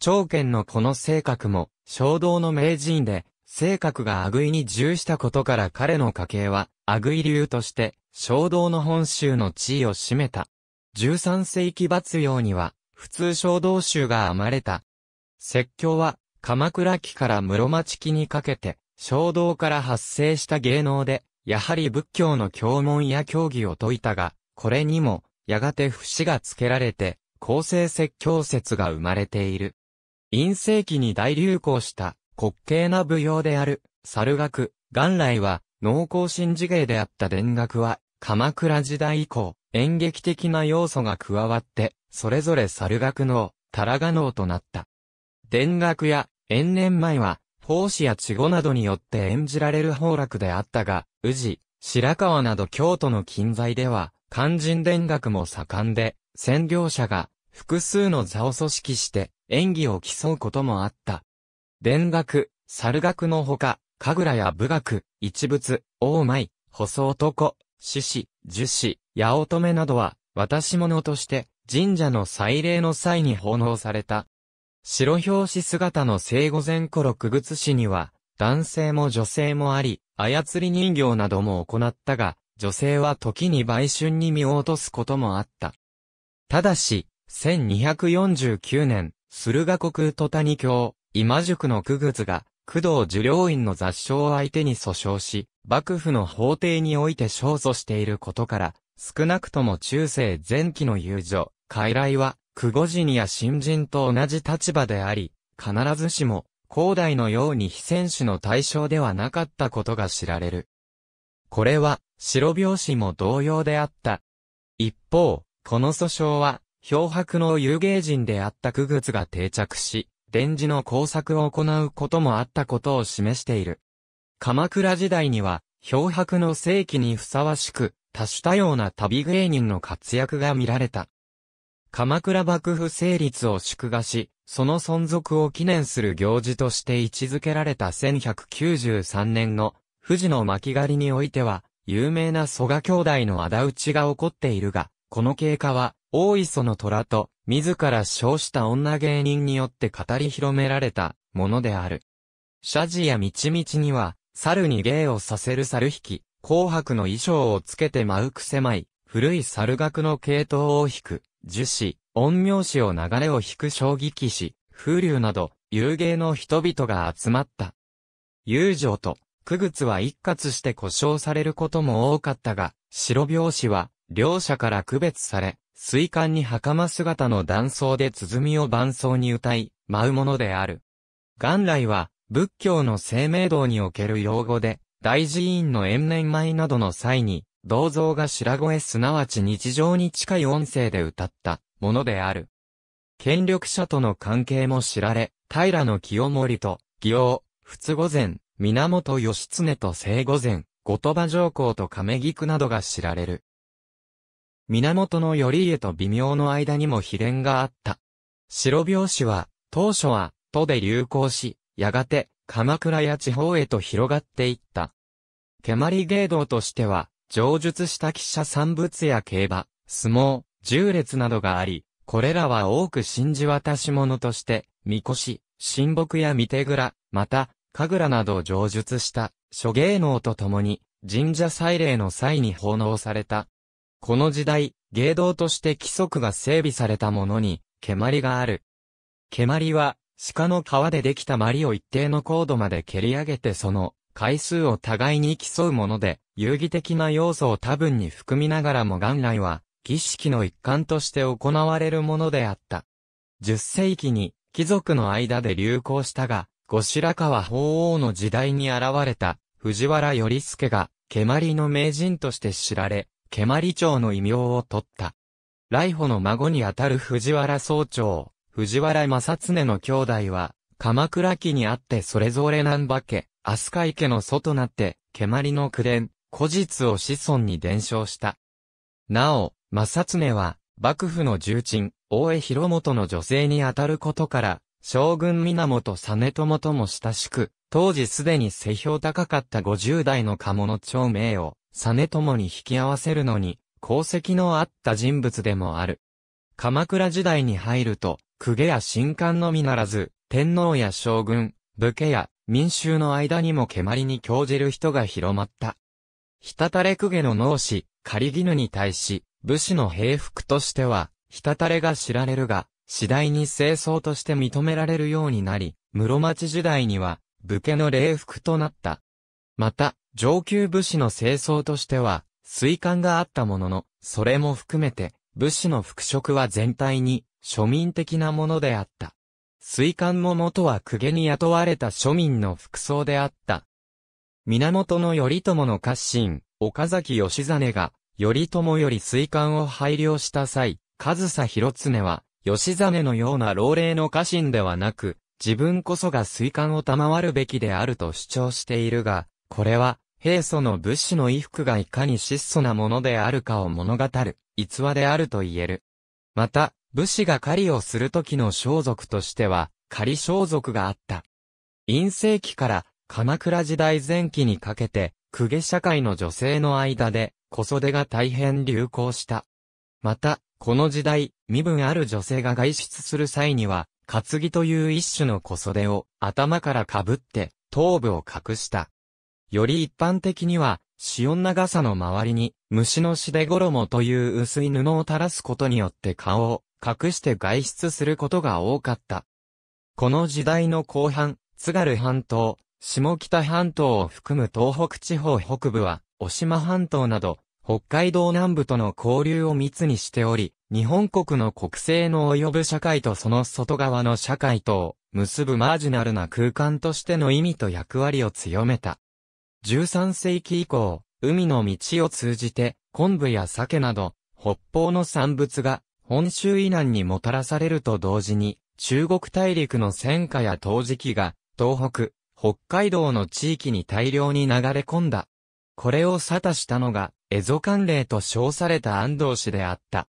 長権のこの性格も、衝動の名人で、性格がアグイに従したことから彼の家系は、アグイ流として、衝動の本州の地位を占めた。13世紀末用には、普通衝動宗が編まれた。説教は、鎌倉期から室町期にかけて、衝動から発生した芸能で、やはり仏教の教問や教義を説いたが、これにも、やがて節がつけられて、構成説教説が生まれている。陰性期に大流行した、滑稽な舞踊である、猿楽、元来は、農耕神事芸であった田楽は、鎌倉時代以降、演劇的な要素が加わって、それぞれ猿楽能、タラガ能となった。田楽や延年前は、法師や稚語などによって演じられる崩落であったが、宇治、白川など京都の近在では、肝心伝学も盛んで、専業者が複数の座を組織して演技を競うこともあった。伝学、猿学のほか、神楽や武学、一物、大舞、細男、獅子、樹子、八乙女などは、渡し物として、神社の祭礼の際に奉納された白表紙姿の生後前頃九仏氏には、男性も女性もあり、操り人形なども行ったが、女性は時に売春に身を落とすこともあった。ただし、1249年、駿河国戸谷京、今宿の九仏が、工藤受領院の雑誌を相手に訴訟し、幕府の法廷において勝訴していることから、少なくとも中世前期の遊女、傀儡は、クゴジニや新人と同じ立場であり、必ずしも、広大のように非戦士の対象ではなかったことが知られる。これは、白拍子も同様であった。一方、この訴訟は、漂白の有芸人であった区物が定着し、伝磁の工作を行うこともあったことを示している。鎌倉時代には、漂白の世紀にふさわしく、多種多様な旅芸人の活躍が見られた。鎌倉幕府成立を祝賀し、その存続を記念する行事として位置づけられた1193年の富士の巻狩りにおいては、有名な蘇我兄弟の仇討ちが起こっているが、この経過は、大磯の虎と、自ら称した女芸人によって語り広められたものである。謝辞や道々には、猿に芸をさせる猿引き、紅白の衣装をつけて舞う癖まい、古い猿楽の系統を弾く、樹脂、陰陽師を流れを引く将棋騎士、風流など、遊芸の人々が集まった。遊女と、区靴は一括して故障されることも多かったが、白拍子は、両者から区別され、水管に袴姿の断層で鼓を伴奏に歌い、舞うものである。元来は、仏教の生命道における用語で、大寺院の延年舞などの際に、銅像が白声すなわち日常に近い音声で歌ったものである。権力者との関係も知られ、平清盛と、義王、仏御前、源義経と聖御前、後鳥羽上皇と亀菊などが知られる。源頼家と微妙の間にも秘伝があった。白拍子は、当初は、都で流行し、やがて、鎌倉や地方へと広がっていった。蹴鞠芸道としては、上述した記者産物や競馬、相撲、重列などがあり、これらは多く信じ渡し物として、みこし、神木や見手蔵、また、神楽などを上述した諸芸能とともに、神社祭礼の際に奉納された。この時代、芸道として規則が整備されたものに、蹴鞠がある。蹴鞠は、鹿の皮でできた鞠を一定の高度まで蹴り上げてその、回数を互いに競うもので、遊戯的な要素を多分に含みながらも元来は、儀式の一環として行われるものであった。10世紀に、貴族の間で流行したが、後白河法皇の時代に現れた、藤原頼助が、蹴鞠の名人として知られ、蹴鞠町の異名を取った。来保の孫にあたる藤原総長、藤原正恒の兄弟は、鎌倉期にあってそれぞれ南馬家、飛鳥池の祖となって、蹴鞠の口伝、古実を子孫に伝承した。なお、正常は、幕府の重鎮、大江広元の女性にあたることから、将軍源実朝とも親しく、当時すでに世評高かった50代の鴨の長名を、実朝に引き合わせるのに、功績のあった人物でもある。鎌倉時代に入ると、公家や神官のみならず、天皇や将軍、武家や民衆の間にも蹴鞠に興じる人が広まった。ひたたれ公家の脳死、狩犬に対し、武士の平服としては、ひたたれが知られるが、次第に清掃として認められるようになり、室町時代には、武家の礼服となった。また、上級武士の清掃としては、水管があったものの、それも含めて、武士の服飾は全体に、庶民的なものであった。水管も元は公家に雇われた庶民の服装であった。源頼朝の家臣、岡崎義真が、頼朝より水管を配慮した際、上佐広常は、義真のような老齢の家臣ではなく、自分こそが水管を賜るべきであると主張しているが、これは、平素の物資の衣服がいかに質素なものであるかを物語る、逸話であると言える。また、武士が狩りをする時の装束としては、狩り装束があった。陰性期から鎌倉時代前期にかけて、公家社会の女性の間で、小袖が大変流行した。また、この時代、身分ある女性が外出する際には、担ぎという一種の小袖を頭から被って、頭部を隠した。より一般的には、潮長さの周りに、虫のしで衣という薄い布を垂らすことによって顔を隠して外出することが多かった。この時代の後半、津軽半島、下北半島を含む東北地方北部は、渡島半島など、北海道南部との交流を密にしており、日本国の国政の及ぶ社会とその外側の社会とを結ぶマージナルな空間としての意味と役割を強めた。13世紀以降、海の道を通じて、昆布や鮭など、北方の産物が本州以南にもたらされると同時に、中国大陸の戦火や陶磁器が、東北、北海道の地域に大量に流れ込んだ。これを沙汰したのが、蝦夷関連と称された安藤氏であった。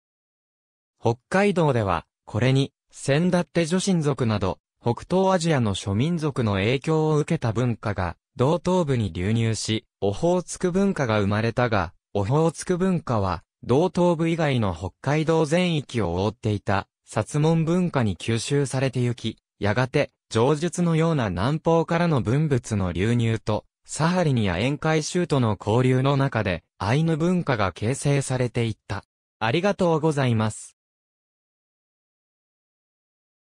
北海道では、これに、先だって女神族など、北東アジアの諸民族の影響を受けた文化が、道東部に流入し、オホーツク文化が生まれたが、オホーツク文化は、道東部以外の北海道全域を覆っていた、薩門文化に吸収されてゆき、やがて、上述のような南方からの文物の流入と、サハリニア宴会州との交流の中で、アイヌ文化が形成されていった。ありがとうございます。